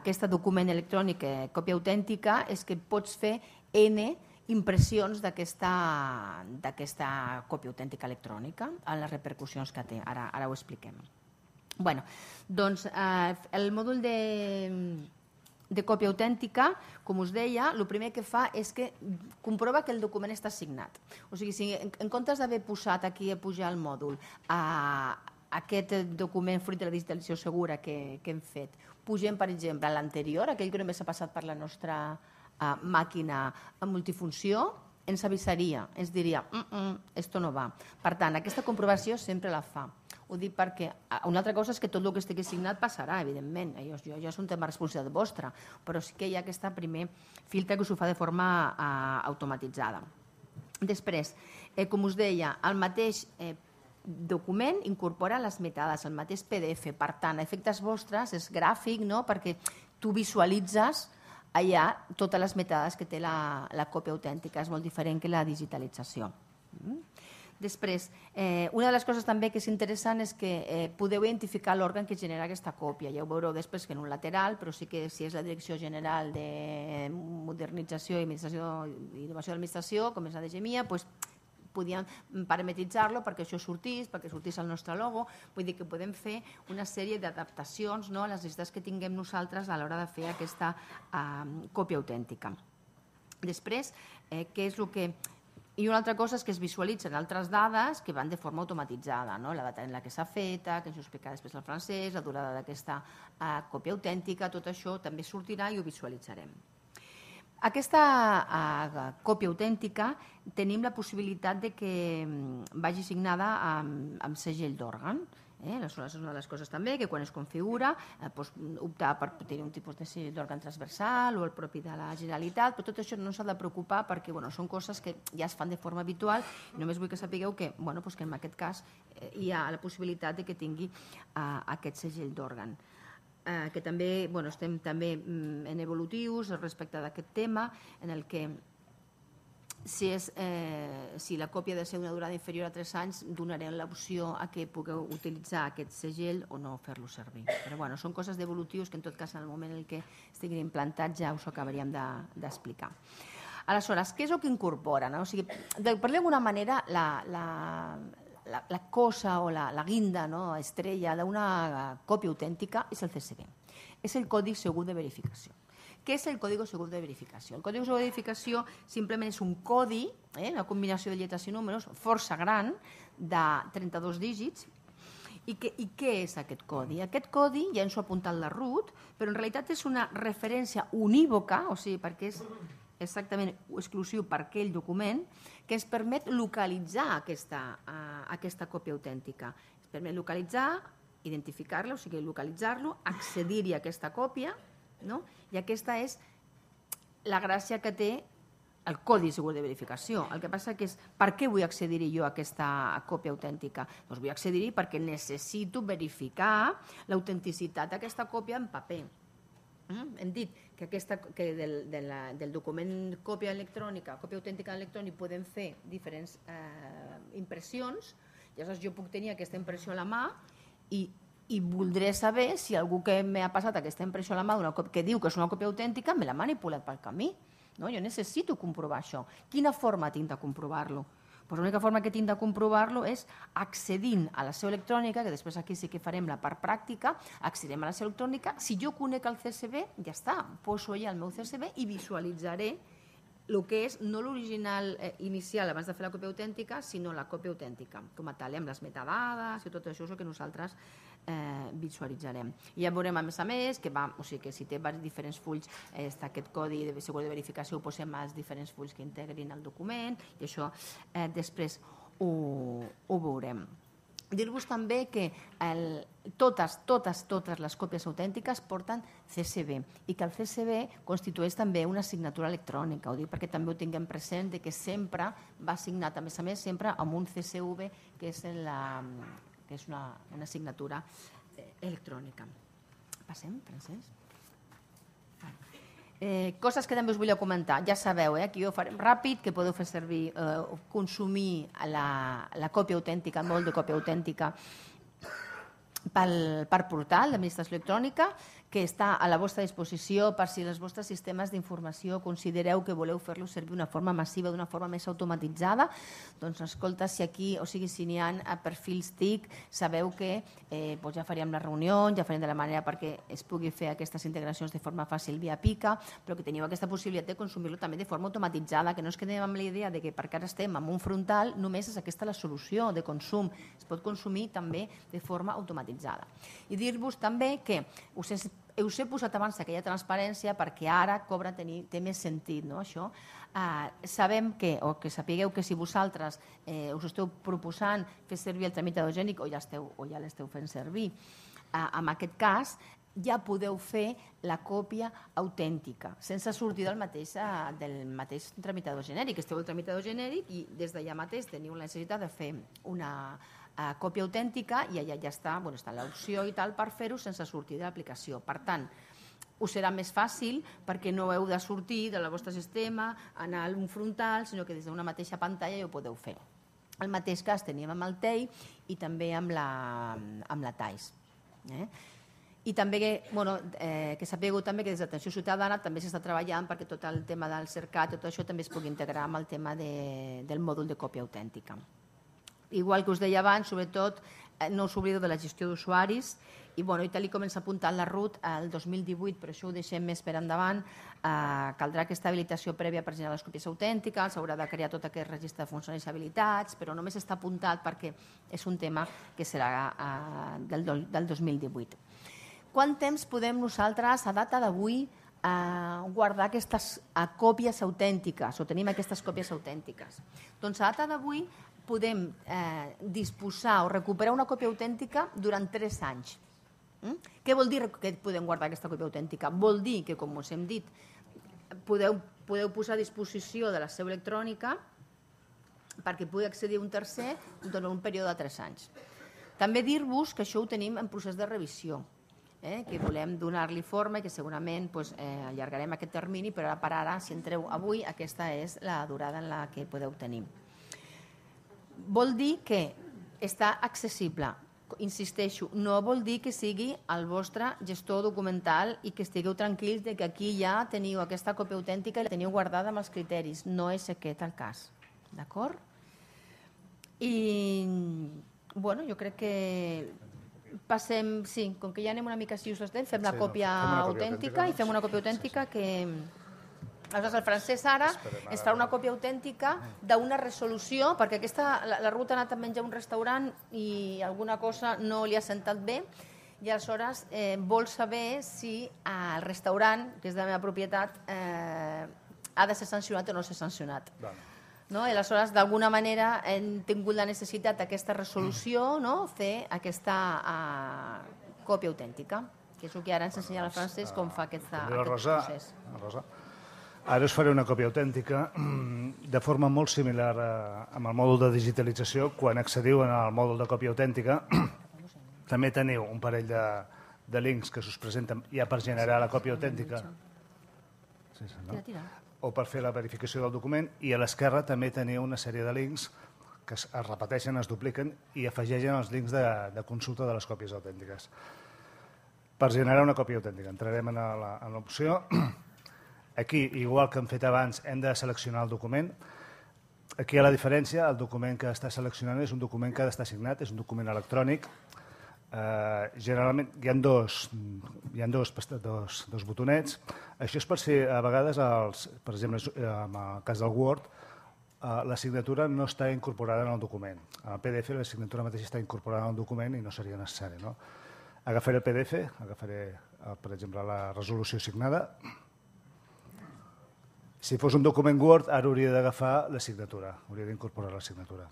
aquesta document electrònic, eh, còpia autèntica, és que pots fer N impressions d'aquesta còpia autèntica electrònica en les repercussions que té. Ara, ara ho expliquem. bueno, doncs eh, el mòdul de de còpia autèntica, com us deia, el primer que fa és que comprova que el document està signat. O sigui, si en, comptes d'haver posat aquí a pujar el mòdul a, aquest document fruit de la digitalització segura que, que hem fet, pugem, per exemple, a l'anterior, aquell que només s'ha passat per la nostra a, eh, màquina multifunció, ens avisaria, ens diria, mm -mm, esto no va. Per tant, aquesta comprovació sempre la fa. Ho dic perquè una altra cosa és que tot el que estigui signat passarà, evidentment. Jo, jo, jo és un tema responsabilitat vostra, però sí que hi ha aquest primer filtre que us ho fa de forma automatitzada. Després, eh, com us deia, el mateix eh, document incorpora les metades, el mateix PDF. Per tant, a efectes vostres és gràfic, no? perquè tu visualitzes allà totes les metades que té la, la còpia autèntica, és molt diferent que la digitalització. Mm? Després, eh, una de les coses també que és interessant és que eh, podeu identificar l'òrgan que genera aquesta còpia. Ja ho veureu després que en un lateral, però sí que si és la Direcció General de Modernització i Administració, Innovació de l'Administració, com és la de Gemia, doncs, podíem parametritzar-lo perquè això sortís, perquè sortís el nostre logo, vull dir que podem fer una sèrie d'adaptacions no, a les necessitats que tinguem nosaltres a l'hora de fer aquesta eh, còpia autèntica. Després, eh, què és el que i una altra cosa és que es visualitzen altres dades que van de forma automatitzada, no? la data en la que s'ha feta, que ens ho explica després el francès, la durada d'aquesta eh, còpia autèntica, tot això també sortirà i ho visualitzarem. Aquesta uh, còpia autèntica tenim la possibilitat de que mm, vagi signada amb, amb segell d'òrgan. Eh? Aleshores, és una de les coses també que quan es configura eh, pues, optar per tenir un tipus de segell d'òrgan transversal o el propi de la Generalitat, però tot això no s'ha de preocupar perquè bueno, són coses que ja es fan de forma habitual. Només vull que sapigueu que, bueno, pues que en aquest cas eh, hi ha la possibilitat de que tingui eh, aquest segell d'òrgan eh, que també bueno, estem també mm, en evolutius respecte d'aquest tema, en el que si, és, eh, si la còpia de ser una durada inferior a 3 anys, donarem l'opció a que pugueu utilitzar aquest segell o no fer-lo servir. Però bueno, són coses d'evolutius que en tot cas en el moment en el que estiguin implantats ja us ho acabaríem d'explicar. De, Aleshores, què és el que incorporen? No? O sigui, de, per d'alguna manera, la, la, la, la cosa o la, la guinda ¿no? estrella d'una còpia copia és el CSV. És el Codi Segur de Verificació. Què és el Codi Segur de Verificació? El Codi Segur de Verificació simplement és un codi, eh, una combinació de lletres i números força gran, de 32 dígits, i, que, I què és aquest codi? Aquest codi, ja ens ho ha apuntat la Ruth, però en realitat és una referència unívoca, o sigui, perquè és exactament exclusiu per aquell document, que ens permet localitzar aquesta, uh, aquesta còpia autèntica. Ens permet localitzar, identificar-la, o sigui, localitzar-lo, accedir-hi a aquesta còpia, no? i aquesta és la gràcia que té el codi segur de verificació. El que passa que és per què vull accedir-hi jo a aquesta còpia autèntica? Doncs vull accedir-hi perquè necessito verificar l'autenticitat d'aquesta còpia en paper. Ah, hem dit que, aquesta, que del, de la, del document còpia electrònica, còpia autèntica electrònica, podem fer diferents eh, impressions. Llavors jo puc tenir aquesta impressió a la mà i, i voldré saber si algú que m'ha passat aquesta impressió a la mà, una cop que diu que és una còpia autèntica, me l'ha manipulat pel camí. No? Jo necessito comprovar això. Quina forma tinc de comprovar-lo? Pues l'única forma que tinc de comprovar-lo és accedint a la seu electrònica, que després aquí sí que farem la part pràctica, accedirem a la seu electrònica, si jo conec el CSV, ja està, poso allà el meu CSV i visualitzaré el que és no l'original eh, inicial abans de fer la còpia autèntica, sinó la còpia autèntica, com a tal, eh, amb les metadades i tot això, és el que nosaltres eh, visualitzarem. I ja veurem, a més a més, que, va, o sigui, que si té diferents fulls, eh, està aquest codi de segur de verificació ho posem als diferents fulls que integrin el document i això eh, després ho, ho veurem. Dir-vos també que el, totes, totes, totes les còpies autèntiques porten CCB i que el CCB constitueix també una signatura electrònica, ho dic perquè també ho tinguem present de que sempre va signat, a més a més, sempre amb un CCV que és la, que és una, una signatura eh, electrònica. Passem, Francesc? Eh, coses que també us volia comentar. Ja sabeu, eh, aquí ho farem ràpid, que podeu fer servir, eh, consumir la, la còpia autèntica, molt de còpia autèntica pel, per portal d'administració electrònica que està a la vostra disposició per si els vostres sistemes d'informació considereu que voleu fer-los servir d'una forma massiva, d'una forma més automatitzada, doncs escolta, si aquí, o sigui, si n'hi ha eh, perfils TIC, sabeu que eh, doncs ja faríem les reunions, ja farem de la manera perquè es pugui fer aquestes integracions de forma fàcil via pica, però que teniu aquesta possibilitat de consumir-lo també de forma automatitzada, que no es quedem amb la idea de que perquè ara estem amb un frontal només és aquesta la solució de consum, es pot consumir també de forma automatitzada. I dir-vos també que us és us he posat abans aquella transparència perquè ara cobra tenir, té més sentit no, això. Eh, sabem que, o que sapigueu que si vosaltres eh, us esteu proposant fer servir el tràmit adogènic o ja esteu o ja l'esteu fent servir, eh, en aquest cas ja podeu fer la còpia autèntica, sense sortir del mateix, ah, del mateix tramitador genèric. Esteu al tramitador genèric i des d'allà mateix teniu la necessitat de fer una, eh, còpia autèntica i allà ja està, bueno, està l'opció i tal per fer-ho sense sortir de l'aplicació. Per tant, us serà més fàcil perquè no heu de sortir del vostre sistema, anar a un frontal, sinó que des d'una mateixa pantalla ja ho podeu fer. El mateix cas teníem amb el TEI i també amb la, amb la TAIS. Eh? I també que, bueno, eh, que sapigueu també que des d'Atenció Ciutadana també s'està treballant perquè tot el tema del cercat, tot això també es pugui integrar amb el tema de, del mòdul de còpia autèntica igual que us deia abans, sobretot eh, no us oblido de la gestió d'usuaris i, bueno, i tal com ens ha apuntat la RUT el 2018, però això ho deixem més per endavant, eh, caldrà aquesta habilitació prèvia per generar les còpies autèntiques, s'haurà de crear tot aquest registre de funcionaris habilitats, però només està apuntat perquè és un tema que serà eh, del, del 2018. Quant temps podem nosaltres, a data d'avui, a eh, guardar aquestes a eh, còpies autèntiques o tenim aquestes còpies autèntiques. Doncs a data d'avui podem eh, disposar o recuperar una còpia autèntica durant 3 anys. Mm? Què vol dir que podem guardar aquesta còpia autèntica? Vol dir que, com us hem dit, podeu, podeu posar a disposició de la seu electrònica perquè pugui accedir un tercer durant un període de 3 anys. També dir-vos que això ho tenim en procés de revisió, eh, que volem donar-li forma i que segurament doncs, eh, allargarem aquest termini, però ara per ara, si entreu avui, aquesta és la durada en la que podeu tenir vol dir que està accessible. Insisteixo, no vol dir que sigui el vostre gestor documental i que estigueu tranquils de que aquí ja teniu aquesta còpia autèntica i la teniu guardada amb els criteris. No és aquest el cas. D'acord? I, bueno, jo crec que passem, sí, com que ja anem una mica si us els fem la còpia autèntica, i fem una còpia autèntica sí, sí. que Aleshores, el francès ara es farà una còpia autèntica d'una resolució, perquè aquesta, la, la Ruth ha anat a menjar a un restaurant i alguna cosa no li ha sentat bé, i aleshores eh, vol saber si el restaurant, que és de la meva propietat, eh, ha de ser sancionat o no ser sancionat. Bueno. No? I aleshores, d'alguna manera, hem tingut la necessitat d'aquesta resolució, no? fer aquesta eh, còpia autèntica, que és el que ara ens ensenya el doncs, francès eh, com fa aquesta, aquest Rosa, procés. Rosa, Ara us faré una còpia autèntica mm, de forma molt similar a, eh, amb el mòdul de digitalització. Quan accediu al mòdul de còpia autèntica també teniu un parell de, de links que us presenten ja per generar la còpia autèntica sí, sí, no? o per fer la verificació del document i a l'esquerra també teniu una sèrie de links que es, es repeteixen, es dupliquen i afegeixen els links de, de consulta de les còpies autèntiques. Per generar una còpia autèntica entrarem en l'opció... En Aquí, igual que hem fet abans, hem de seleccionar el document. Aquí hi ha la diferència, el document que està seleccionant és un document que ha d'estar signat, és un document electrònic. Eh, generalment hi ha, dos, hi ha dos, dos, dos botonets. Això és per si a vegades, els, per exemple, eh, en el cas del Word, eh, la signatura no està incorporada en el document. En el PDF la signatura mateixa està incorporada en el document i no seria necessari. No? Agafaré el PDF, agafaré, eh, per exemple, la resolució signada, si fos un document Word, ara hauria d'agafar la signatura, hauria d'incorporar la signatura.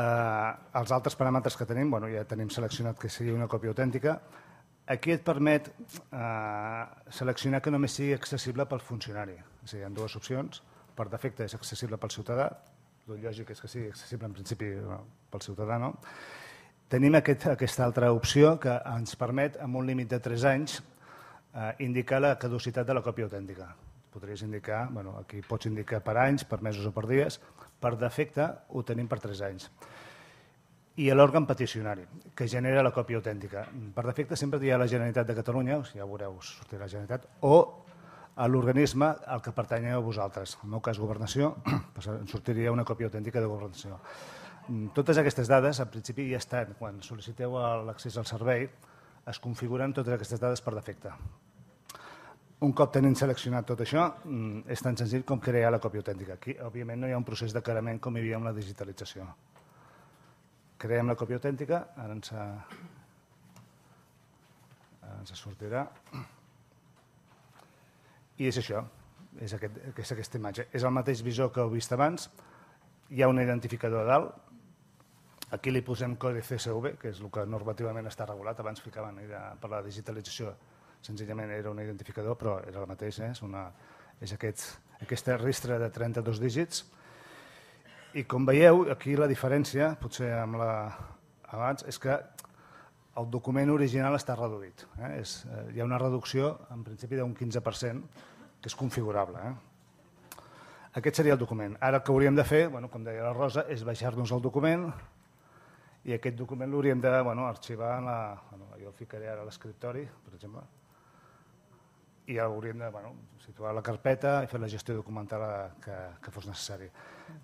Eh, els altres paràmetres que tenim, bueno, ja tenim seleccionat que sigui una còpia autèntica, aquí et permet eh, seleccionar que només sigui accessible pel funcionari. O sigui, hi ha dues opcions. Per defecte és accessible pel ciutadà, el lògic és que sigui accessible en principi eh, pel ciutadà, no? Tenim aquest, aquesta altra opció que ens permet, amb un límit de 3 anys, eh, indicar la caducitat de la còpia autèntica podries indicar, bueno, aquí pots indicar per anys, per mesos o per dies, per defecte ho tenim per 3 anys. I l'òrgan peticionari, que genera la còpia autèntica. Per defecte sempre hi ha la Generalitat de Catalunya, o sigui, ja veureu, sortir la Generalitat, o a l'organisme al que pertany a vosaltres. En el meu cas, Governació, en sortiria una còpia autèntica de Governació. Mm, totes aquestes dades, en principi, ja estan. Quan sol·liciteu l'accés al servei, es configuren totes aquestes dades per defecte un cop tenen seleccionat tot això, mm, és tan senzill com crear la còpia autèntica. Aquí, òbviament, no hi ha un procés d'acarament com hi havia amb la digitalització. Creem la còpia autèntica, ara ens, ha... ara ens sortirà. I és això, és, aquest, és aquesta imatge. És el mateix visor que heu vist abans, hi ha un identificador a dalt, aquí li posem codi CSV, que és el que normativament està regulat, abans ficaven per la digitalització senzillament era un identificador, però era el mateix, eh? és, una, és aquest, aquesta ristra de 32 dígits. I com veieu, aquí la diferència, potser amb la abans, és que el document original està reduït. Eh? És, eh, hi ha una reducció, en principi, d'un 15%, que és configurable. Eh? Aquest seria el document. Ara el que hauríem de fer, bueno, com deia la Rosa, és baixar-nos el document i aquest document l'hauríem de bueno, arxivar. la, bueno, jo el ficaré ara a l'escriptori, per exemple i hauríem de bueno, situar la carpeta i fer la gestió documental que, que fos necessari.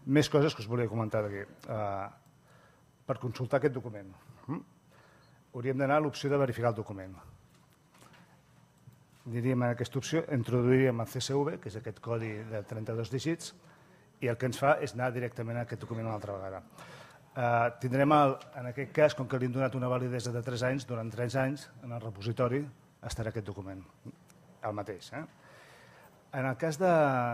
Més coses que us volia comentar d'aquí. Uh, per consultar aquest document, uh, hauríem d'anar a l'opció de verificar el document. Diríem en aquesta opció, introduiríem el CSV, que és aquest codi de 32 dígits, i el que ens fa és anar directament a aquest document una altra vegada. Uh, tindrem, el, en aquest cas, com que li hem donat una validesa de 3 anys, durant 3 anys, en el repositori estarà aquest document el mateix. Eh? En el cas de,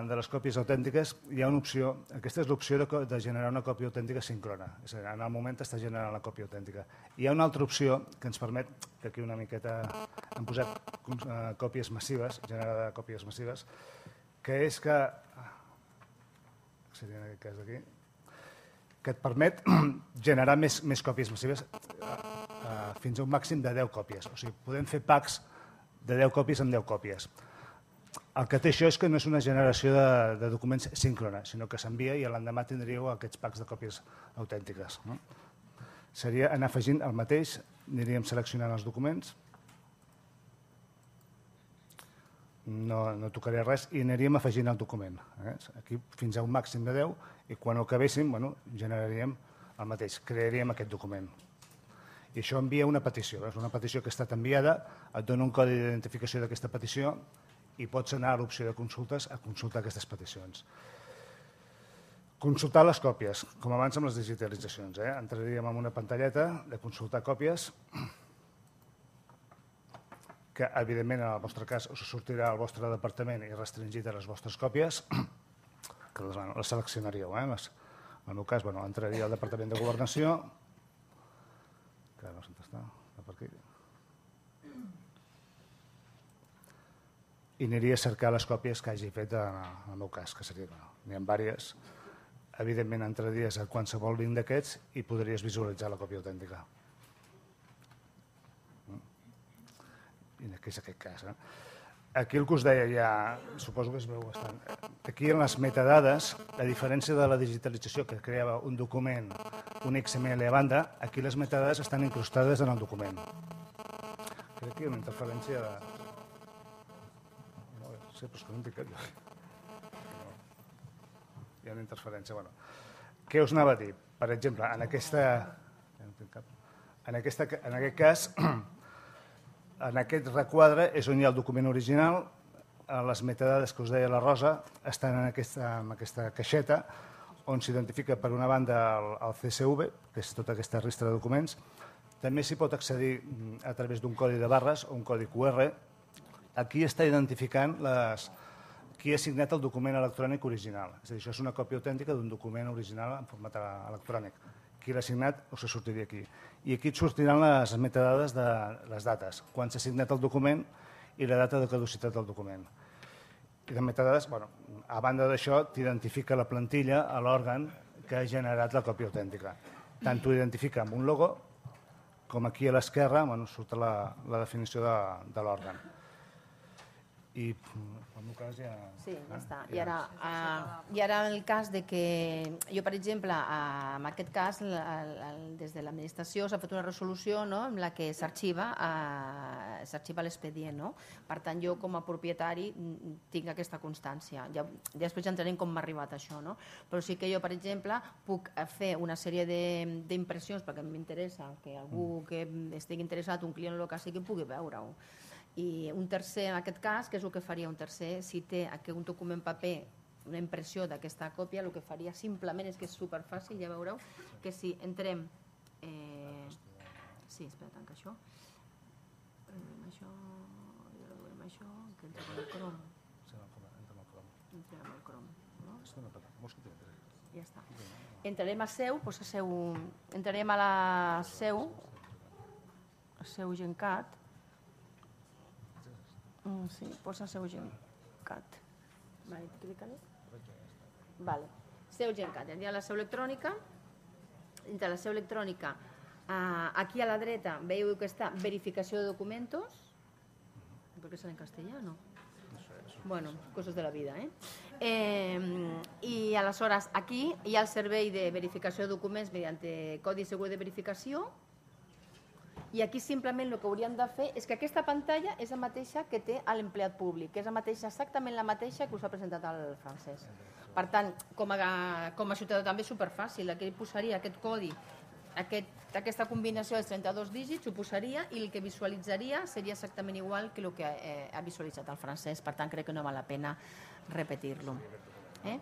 de les còpies autèntiques hi ha una opció, aquesta és l'opció de, de generar una còpia autèntica síncrona, és a dir, en el moment està generant la còpia autèntica. Hi ha una altra opció que ens permet, que aquí una miqueta hem posat eh, còpies massives, generada de còpies massives, que és que, seria en aquest cas d'aquí, que et permet generar més, més còpies massives eh, eh, fins a un màxim de 10 còpies. O sigui, podem fer packs de 10 còpies en 10 còpies. El que té això és que no és una generació de, de documents síncrona, sinó que s'envia i l'endemà tindríeu aquests packs de còpies autèntiques. No? Seria anar afegint el mateix, aniríem seleccionant els documents, no, no tocaré res i aniríem afegint el document. Eh? Aquí fins a un màxim de 10 i quan ho acabéssim bueno, generaríem el mateix, crearíem aquest document i això envia una petició. És una petició que ha estat enviada, et dona un codi d'identificació d'aquesta petició i pots anar a l'opció de consultes a consultar aquestes peticions. Consultar les còpies, com abans amb les digitalitzacions. Eh? Entraríem en una pantalleta de consultar còpies que, evidentment, en el vostre cas us sortirà al vostre departament i restringit a les vostres còpies, que les, bueno, les seleccionaríeu. Eh? en el meu cas, bueno, entraria al Departament de Governació, que no sé on està, la per I aniria a cercar les còpies que hagi fet en, en el meu cas, que seria, bueno, n'hi ha diverses. Evidentment, entraries a qualsevol link d'aquests i podries visualitzar la còpia autèntica. Mm. I en és aquest cas. Eh? Aquí el que us deia ja, suposo que es veu bastant. Aquí en les metadades, la diferència de la digitalització que creava un document, un XML a banda, aquí les metadades estan incrustades en el document. Crec que hi ha una interferència de... No, sé, però és que no tinc allò. No. Hi ha una interferència, bueno. Què us anava a dir? Per exemple, en aquesta... En aquest cas, En aquest requadre és on hi ha el document original, eh, les metadades que us deia la Rosa estan en aquesta, en aquesta caixeta on s'identifica per una banda el, el CSV, que és tota aquesta resta de documents, també s'hi pot accedir mm, a través d'un codi de barres o un codi QR. Aquí està identificant les, qui ha signat el document electrònic original. És a dir, això és una còpia autèntica d'un document original en format eh, electrònic qui l'ha signat se sortiria aquí. I aquí et sortiran les metadades de les dates, quan s'ha signat el document i la data de caducitat del document. I les metadades, bueno, a banda d'això, t'identifica la plantilla a l'òrgan que ha generat la còpia autèntica. Tant t'ho identifica amb un logo com aquí a l'esquerra bueno, surt la, la definició de, de l'òrgan i en el cas ja... Sí, ja eh? està. I ara, uh, I ara el cas de que jo, per exemple, uh, en aquest cas, el, el, des de l'administració s'ha fet una resolució no?, en la que s'arxiva uh, s'arxiva l'expedient. No? Per tant, jo com a propietari tinc aquesta constància. Ja, ja després ja entrarem com m'ha arribat això. No? Però sí que jo, per exemple, puc fer una sèrie d'impressions perquè m'interessa que algú mm. que estigui interessat, un client o el que sigui, pugui veure-ho. I un tercer, en aquest cas, que és el que faria un tercer, si té un document paper una impressió d'aquesta còpia, el que faria simplement és que és superfàcil, ja veureu, que si entrem... Eh, sí, espera, tanca això. Entrem això, veurem això, que amb el crom. amb el crom. amb al crom. No? Ja està. Entrarem a seu, doncs a seu entrarem a la seu, a seu Gencat, Mm, sí, posa seu GenCat. Vale, clica-li. Vale. Seu GenCat, ha la seu electrònica. Dintre la seu electrònica, eh, aquí a la dreta veieu que està verificació de documentos. Per què serà en castellano? Bueno, coses de la vida, eh? eh I aleshores aquí hi ha el servei de verificació de documents mediante codi segur de verificació, i aquí simplement el que hauríem de fer és que aquesta pantalla és la mateixa que té l'empleat públic, que és la mateixa, exactament la mateixa que us ha presentat el francès. Per tant, com a, com a ciutadà també és superfàcil, aquí posaria aquest codi, aquest, aquesta combinació de 32 dígits, ho posaria i el que visualitzaria seria exactament igual que el que eh, ha visualitzat el francès, per tant crec que no val la pena repetir-lo. Eh?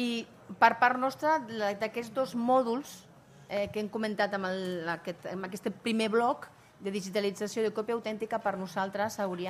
I per part nostra, d'aquests dos mòduls eh, que hem comentat amb, el, aquest, amb aquest primer bloc de digitalització de còpia autèntica per nosaltres hauria